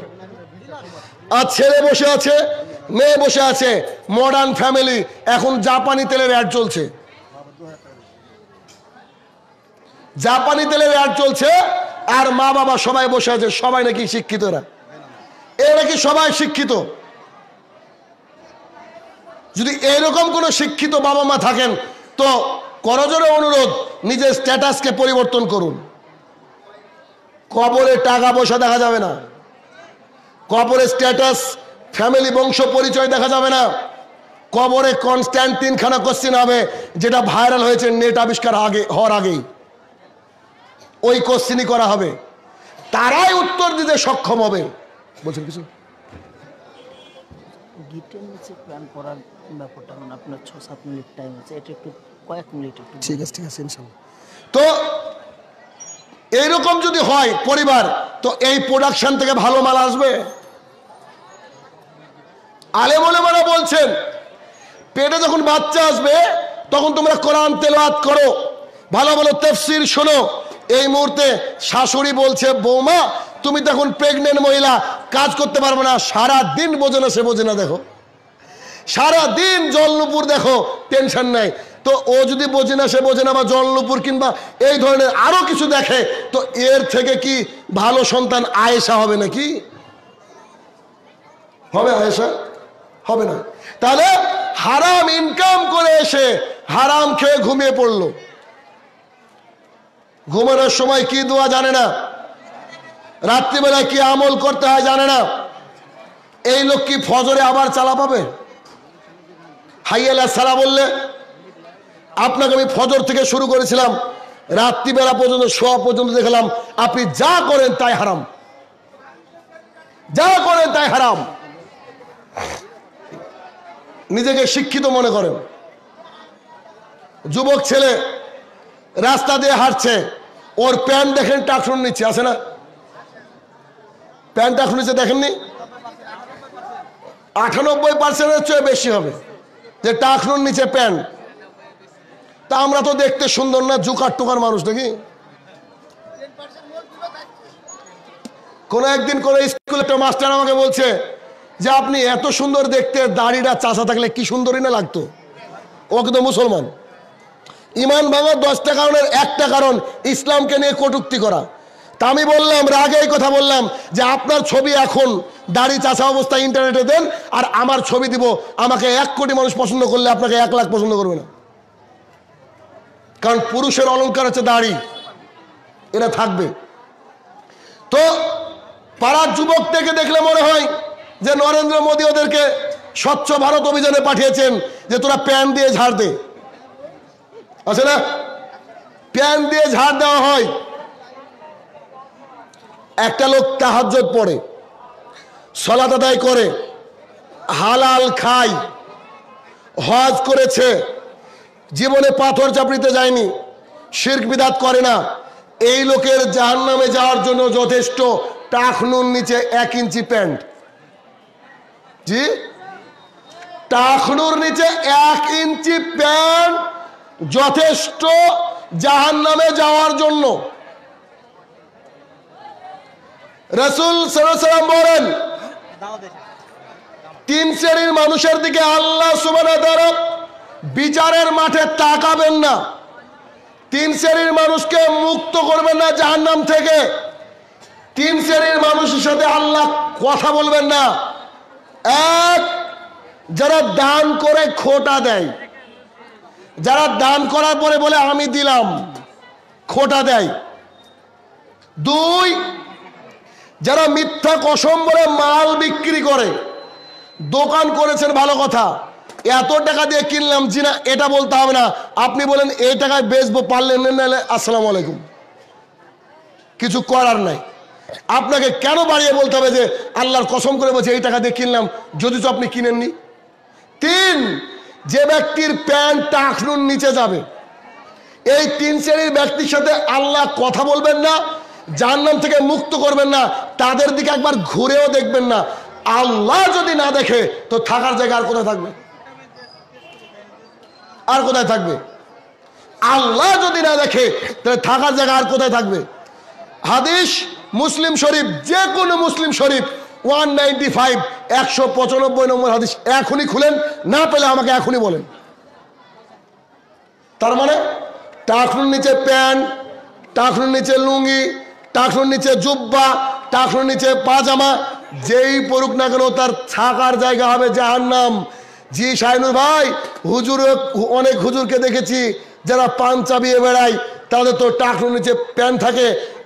আর ছেলে বসে আছে মেয়ে বসে আছে মডার্ন ফ্যামিলি এখন জাপানি তেলের অ্যাড চলছে জাপানি তেলের অ্যাড চলছে আর মা বাবা সবাই বসে আছে সবাই নাকি শিক্ষিতরা এরা কি সবাই শিক্ষিত যদি এরকম কোনো শিক্ষিত বাবা মা থাকেন তো করজোরে অনুরোধ নিজের স্ট্যাটাসকে পরিবর্তন করুন কবরে টাকা পয়সা দেখা যাবে না কবরে স্ট্যাটাস ফ্যামিলি বংশ পরিচয় দেখা যাবে না কবরে কনস্ট্যান্ট তিনখানা কোশ্চিন হবে যেটা ভাইরাল হয়েছে নেট আবিষ্কার আগে হওয়ার আগেই ওই কোশ্চিনই করা হবে তারাই উত্তর দিতে সক্ষম হবে বলছেন কিছু মানে ঠিক আছে তো এইরকম যদি হয় পরিবার তো এই প্রোডাকশন থেকে ভালো মাল আসবে বলে আলেমারা বলছেন পেটে যখন বাচ্চা আসবে তখন তোমরা কোরআন তেলাওয়াত করো ভালো ভালো তেফসির শোনো এই মুহূর্তে শাশুড়ি বলছে বৌমা তুমি তখন প্রেগনেন্ট মহিলা কাজ করতে পারবে না সারা দিন বোঝে না সে বোঝে না দেখো সারা দিন জলনুপুর দেখো টেনশন নাই তো ও যদি বোঝে না সে বোঝে না বা জলনুপুর কিংবা এই ধরনের আরও কিছু দেখে তো এর থেকে কি ভালো সন্তান আয়েসা হবে নাকি হবে আয়েসা হবে না তাহলে হারাম ইনকাম করে এসে হারাম খেয়ে ঘুমিয়ে পড়লো ঘুমানোর সময় কি দোয়া জানে না রাত্রিবেলায় কি আমল করতে হয় জানে না এই লোক কি ফজরে আবার চালা পাবে হাইয়ালা সালা বললে আপনাকে আমি ফজর থেকে শুরু করেছিলাম রাত্রিবেলা পর্যন্ত শোয়া পর্যন্ত দেখলাম আপনি যা করেন তাই হারাম যা করেন তাই হারাম নিজেকে শিক্ষিত মনে করেন যুবক ছেলে রাস্তা দিয়ে হাঁটছে ওর প্যান্ট দেখেন টাকুন নিচ্ছে আছে না প্যান্ট টাকুন নিচে দেখেননি আটানব্বই পার্সেন্টের চেয়ে বেশি হবে যে টাকুন নিচে প্যান্ট তা আমরা তো দেখতে সুন্দর না জুকার টুকার মানুষ নাকি কোনো একদিন করে স্কুলে একটা মাস্টার আমাকে বলছে যে আপনি এত সুন্দর দেখতে দাড়িটা চাষা থাকলে কি সুন্দরই না লাগতো ওকে তো মুসলমান ইমান ভাঙার দশটা কারণের একটা কারণ ইসলামকে নিয়ে কটুক্তি করা তা আমি বললাম রাগে এই কথা বললাম যে আপনার ছবি এখন দাড়ি চাষা অবস্থায় ইন্টারনেটে দেন আর আমার ছবি দিব আমাকে এক কোটি মানুষ পছন্দ করলে আপনাকে এক লাখ পছন্দ করবে না কারণ পুরুষের অলঙ্কার হচ্ছে দাড়ি এরা থাকবে তো পাড়ার যুবক থেকে দেখলে মনে হয় যে নরেন্দ্র মোদী ওদেরকে স্বচ্ছ ভারত অভিযানে পাঠিয়েছেন যে তোরা প্যান দিয়ে ঝাড় দে আছে না প্যান দিয়ে ঝাড় দেওয়া হয় একটা লোক তাহাজ পড়ে সলা আদায় করে হালাল খাই হজ করেছে জীবনে পাথর চাপড়িতে যায়নি শির্ক বিদাত করে না এই লোকের জাহান নামে যাওয়ার জন্য যথেষ্ট টাখনুর নিচে এক ইঞ্চি প্যান্ট জি টাখনুর নিচে এক ইঞ্চি প্যান্ট যথেষ্ট জাহান নামে যাওয়ার জন্য রসুল সালাম বলেন তিন শ্রেণীর মানুষের দিকে আল্লাহ সুবানা বিচারের মাঠে তাকাবেন না তিন শ্রেণীর মানুষকে মুক্ত করবেন না জাহান নাম থেকে তিন শ্রেণীর মানুষের সাথে আল্লাহ কথা বলবেন না এক যারা দান করে খোটা দেয় যারা দান করার পরে বলে আমি দিলাম খোটা দেয় দুই যারা মিথ্যা কসম বলে মাল বিক্রি করে দোকান করেছেন ভালো কথা এত টাকা দিয়ে কিনলাম জি না এটা বলতে হবে না আপনি বলেন এই টাকায় বেচবো পারলেন নাহলে আসসালাম আলাইকুম কিছু করার নাই আপনাকে কেন বাড়িয়ে বলতে হবে যে আল্লাহর কসম করে বলছে এই টাকা দিয়ে কিনলাম যদি তো আপনি কিনেননি তিন যে ব্যক্তির প্যান্ট টাকনুন নিচে যাবে এই তিন শ্রেণীর ব্যক্তির সাথে আল্লাহ কথা বলবেন না জাহান্নাম থেকে মুক্ত করবেন না তাদের দিকে একবার ঘুরেও দেখবেন না আল্লাহ যদি না দেখে তো থাকার জায়গা আর কোথায় থাকবে আর কোথায় থাকবে আল্লাহ যদি না দেখে তাহলে থাকার জায়গা আর কোথায় থাকবে হাদিস মুসলিম শরীফ যে কোনো Muslim Sharif one ninety five একশো পঁচানব্বই নম্বর হাদিস এখনই খুলেন না পেলে আমাকে এখনই বলেন তার মানে টাকুর নিচে প্যান্ট টাকুর নিচে লুঙ্গি টাকুর নিচে জুব্বা টাকুর নিচে পাজামা যেই পড়ুক না কেন তার থাকার জায়গা হবে নাম জি সাইনুর ভাই হুজুর অনেক হুজুরকে দেখেছি যারা পান চাবিয়ে বেড়ায় তাদের তো টাকলু নিচে প্যান থাকে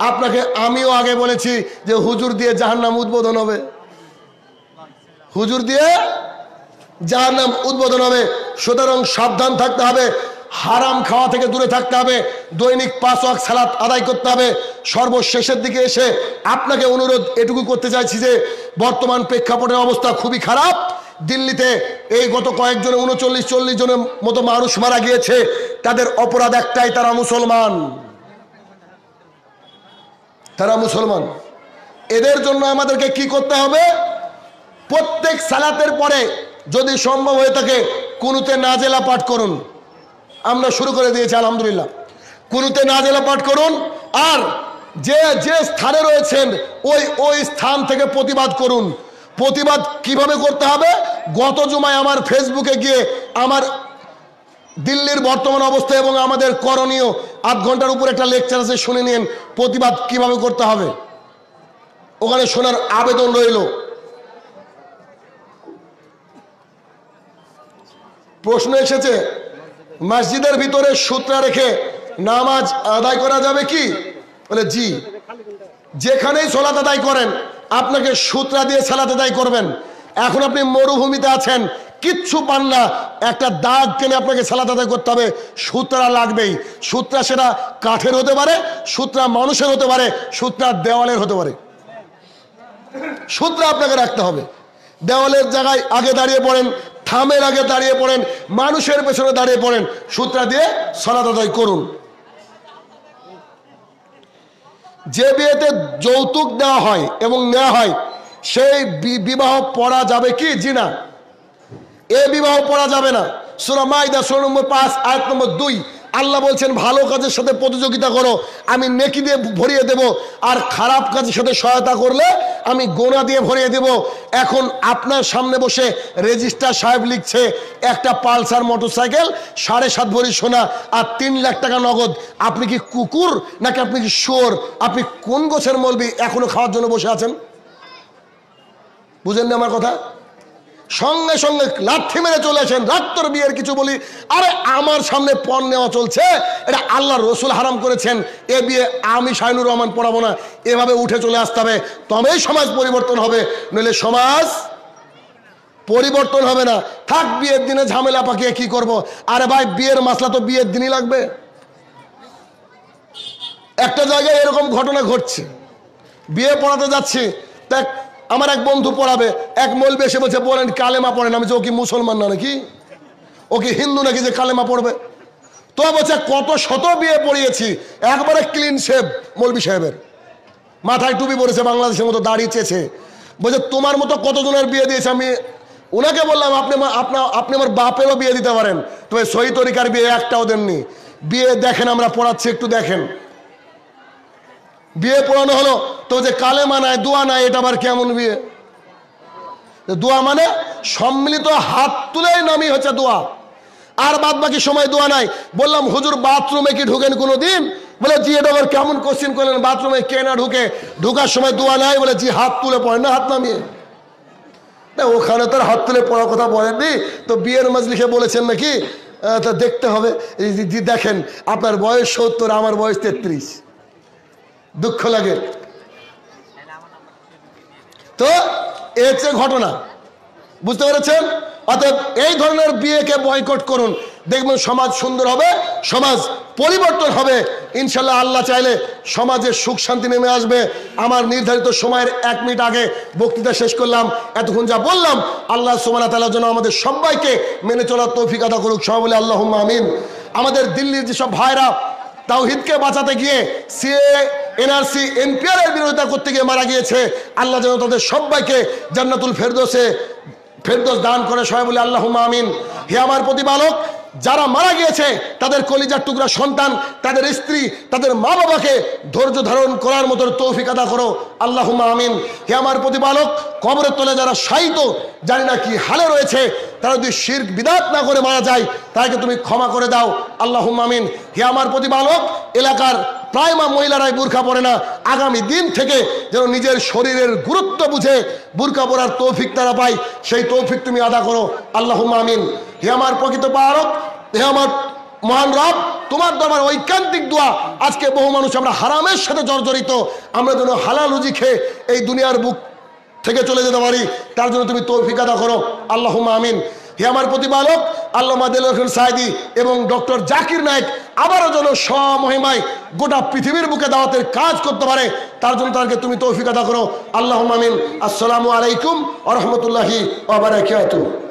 আপনাকে আমিও আগে বলেছি যে হুজুর দিয়ে যাহার নাম উদ্বোধন হবে হুজুর দিয়ে যাহার নাম উদ্বোধন হবে সুতরাং সাবধান থাকতে হবে হারাম খাওয়া থেকে দূরে থাকতে হবে দৈনিক পাঁচ ওয়াক সালাত আদায় করতে হবে সর্বশেষের দিকে এসে আপনাকে অনুরোধ এটুকু করতে চাইছি যে বর্তমান প্রেক্ষাপটের অবস্থা খুবই খারাপ দিল্লিতে এই গত কয়েকজনে উনচল্লিশ চল্লিশ জনের মতো মানুষ মারা গিয়েছে তাদের অপরাধ একটাই তারা মুসলমান তারা মুসলমান এদের জন্য আমাদেরকে কি করতে হবে প্রত্যেক সালাতের পরে যদি সম্ভব হয়ে থাকে কুনুতে নাজেলা পাঠ করুন আমরা শুরু করে দিয়েছি আলহামদুলিল্লাহ কুনুতে নাজেলা পাঠ করুন আর যে যে স্থানে রয়েছেন ওই ওই স্থান থেকে প্রতিবাদ করুন প্রতিবাদ কিভাবে করতে হবে গত জুমায় আমার ফেসবুকে গিয়ে আমার দিল্লির বর্তমান অবস্থা এবং আমাদের করণীয় আধ ঘন্টার উপর একটা লেকচার আছে শুনে নিন প্রতিবাদ কিভাবে করতে হবে ওখানে শোনার আবেদন রইল প্রশ্ন এসেছে মসজিদের ভিতরে সূত্রা রেখে নামাজ আদায় করা যাবে কি বলে জি যেখানেই সোলাত আদায় করেন আপনাকে সুতরা দিয়ে সালাতে দায়ী করবেন এখন আপনি মরুভূমিতে আছেন কিচ্ছু পান না একটা দাগ কেনে আপনাকে সালাত আদায় করতে হবে সুতরা লাগবেই সুতরা সেটা কাঠের হতে পারে সুতরা মানুষের হতে পারে সুতরা দেওয়ালের হতে পারে সুতরা আপনাকে রাখতে হবে দেওয়ালের জায়গায় আগে দাঁড়িয়ে পড়েন থামের আগে দাঁড়িয়ে পড়েন মানুষের পেছনে দাঁড়িয়ে পড়েন সুতরা দিয়ে সালাত আদায় করুন যে বিয়েতে যৌতুক নেওয়া হয় এবং নেওয়া হয় সেই বিবাহ পড়া যাবে কি জি না এ বিবাহ পড়া যাবে না সুরা মাইদা ষোলো নম্বর পাঁচ আয়াত নম্বর দুই আল্লাহ বলছেন ভালো কাজের সাথে প্রতিযোগিতা করো আমি নেকি দিয়ে ভরিয়ে দেব আর খারাপ কাজের সাথে সহায়তা করলে আমি গোনা দিয়ে ভরিয়ে দেব এখন আপনার সামনে বসে রেজিস্টার সাহেব লিখছে একটা পালসার মোটরসাইকেল সাড়ে সাত ভরি সোনা আর তিন লাখ টাকা নগদ আপনি কি কুকুর নাকি আপনি কি শোর আপনি কোন গোছের মলবি এখনো খাওয়ার জন্য বসে আছেন বুঝেন না আমার কথা সঙ্গে সঙ্গে লাঠি মেরে চলে আসেন রাত্তর বিয়ের কিছু বলি আরে আমার সামনে পণ নেওয়া চলছে এটা আল্লাহ রসুল হারাম করেছেন এ বিয়ে আমি শাহিনুর রহমান পড়াবো না এভাবে উঠে চলে আসতে হবে তবেই সমাজ পরিবর্তন হবে নইলে সমাজ পরিবর্তন হবে না থাক বিয়ের দিনে ঝামেলা পাকিয়ে কি করব। আরে ভাই বিয়ের মাসলা তো বিয়ের দিনই লাগবে একটা জায়গায় এরকম ঘটনা ঘটছে বিয়ে পড়াতে যাচ্ছি তা আমার এক বন্ধু পড়াবে এক মল এসে বলছে বলেন কালেমা পড়েন আমি যে ও কি মুসলমান না নাকি ও কি হিন্দু নাকি যে কালেমা পড়বে তো বলছে কত শত বিয়ে পড়িয়েছি একবারে ক্লিন শেভ মলবি সাহেবের মাথায় টুপি পড়েছে বাংলাদেশের মতো দাঁড়িয়ে চেয়েছে বলছে তোমার মতো কতজনের বিয়ে দিয়েছে আমি ওনাকে বললাম আপনি আপনার আপনি আমার বাপেরও বিয়ে দিতে পারেন তবে সহি তরিকার বিয়ে একটাও দেননি বিয়ে দেখেন আমরা পড়াচ্ছি একটু দেখেন বিয়ে পড়ানো হলো তো যে কালে মানায় দোয়া নাই এটা আবার কেমন বিয়ে দোয়া মানে সম্মিলিত হাত তুলেই নামই হচ্ছে দোয়া আর বাদ বাকি সময় দোয়া নাই বললাম হুজুর বাথরুমে কি ঢুকেন কোনো দিন বলে জি এটা আবার কেমন কোশ্চিন করলেন বাথরুমে কে না ঢুকে ঢুকার সময় দোয়া নাই বলে জি হাত তুলে পড়েন না হাত নামিয়ে না ওখানে তার হাত তুলে পড়ার কথা বলেননি তো বিয়ের মাঝ লিখে বলেছেন নাকি তা দেখতে হবে দেখেন আপনার বয়স সত্তর আমার বয়স তেত্রিশ দুঃখ লাগে তো এর ঘটনা বুঝতে পেরেছেন অতএব এই ধরনের বিয়েকে বয়কট করুন দেখবেন সমাজ সুন্দর হবে সমাজ পরিবর্তন হবে ইনশাল্লাহ আল্লাহ চাইলে সমাজে সুখ শান্তি নেমে আসবে আমার নির্ধারিত সময়ের এক মিনিট আগে বক্তৃতা শেষ করলাম এতক্ষণ যা বললাম আল্লাহ সুমানা তালা জন্য আমাদের সবাইকে মেনে চলার তৌফিক করুক সবাই আল্লাহ আমিন আমাদের দিল্লির যেসব ভাইরা তাওহিদকে বাঁচাতে গিয়ে সিএ এনআরসি এনপিআর এর বিরোধিতা করতে গিয়ে মারা গিয়েছে আল্লাহ যেন তাদের সবাইকে জান্নাতুল ফেরদোসে ফেরদোস দান করে সবাই বলে আল্লাহ আমিন হে আমার প্রতিপালক যারা মারা গিয়েছে তাদের কলিজার টুকরা সন্তান তাদের স্ত্রী তাদের মা বাবাকে ধৈর্য ধারণ করার মতো তৌফিক আদা করো আল্লাহ আমিন হে আমার প্রতিপালক কবরের তলে যারা সাহিত জানি না কি হালে রয়েছে তারা যদি শির বিদাত না করে মারা যায় তাকে তুমি ক্ষমা করে দাও আল্লাহ আমিন হে আমার প্রতিপালক এলাকার প্রায় মা মহিলারাই বুর্খা পরে না আগামী দিন থেকে যেন নিজের শরীরের গুরুত্ব বুঝে বুর্খা পরার তৌফিক তারা পায় সেই তৌফিক তুমি আদা করো আল্লাহ আমিন হে আমার প্রকৃত পাহারক হে আমার মহান রব তোমার দরবার ঐকান্তিক দোয়া আজকে বহু মানুষ আমরা হারামের সাথে জর্জরিত আমরা যেন হালাল রুজি খেয়ে এই দুনিয়ার বুক থেকে চলে যেতে পারি তার জন্য তুমি তৌফিক আদা করো আল্লাহ আমিন হে আমার প্রতিপালক আল্লামা দেলখন সাইদি এবং ডক্টর জাকির নায়ক আবারও যেন স্বমহিমায় গোটা পৃথিবীর বুকে দাওয়াতের কাজ করতে পারে তার জন্য তাদেরকে তুমি তৌফিক আদা করো আল্লাহ মামিন আসসালামু আলাইকুম আ রহমতুল্লাহি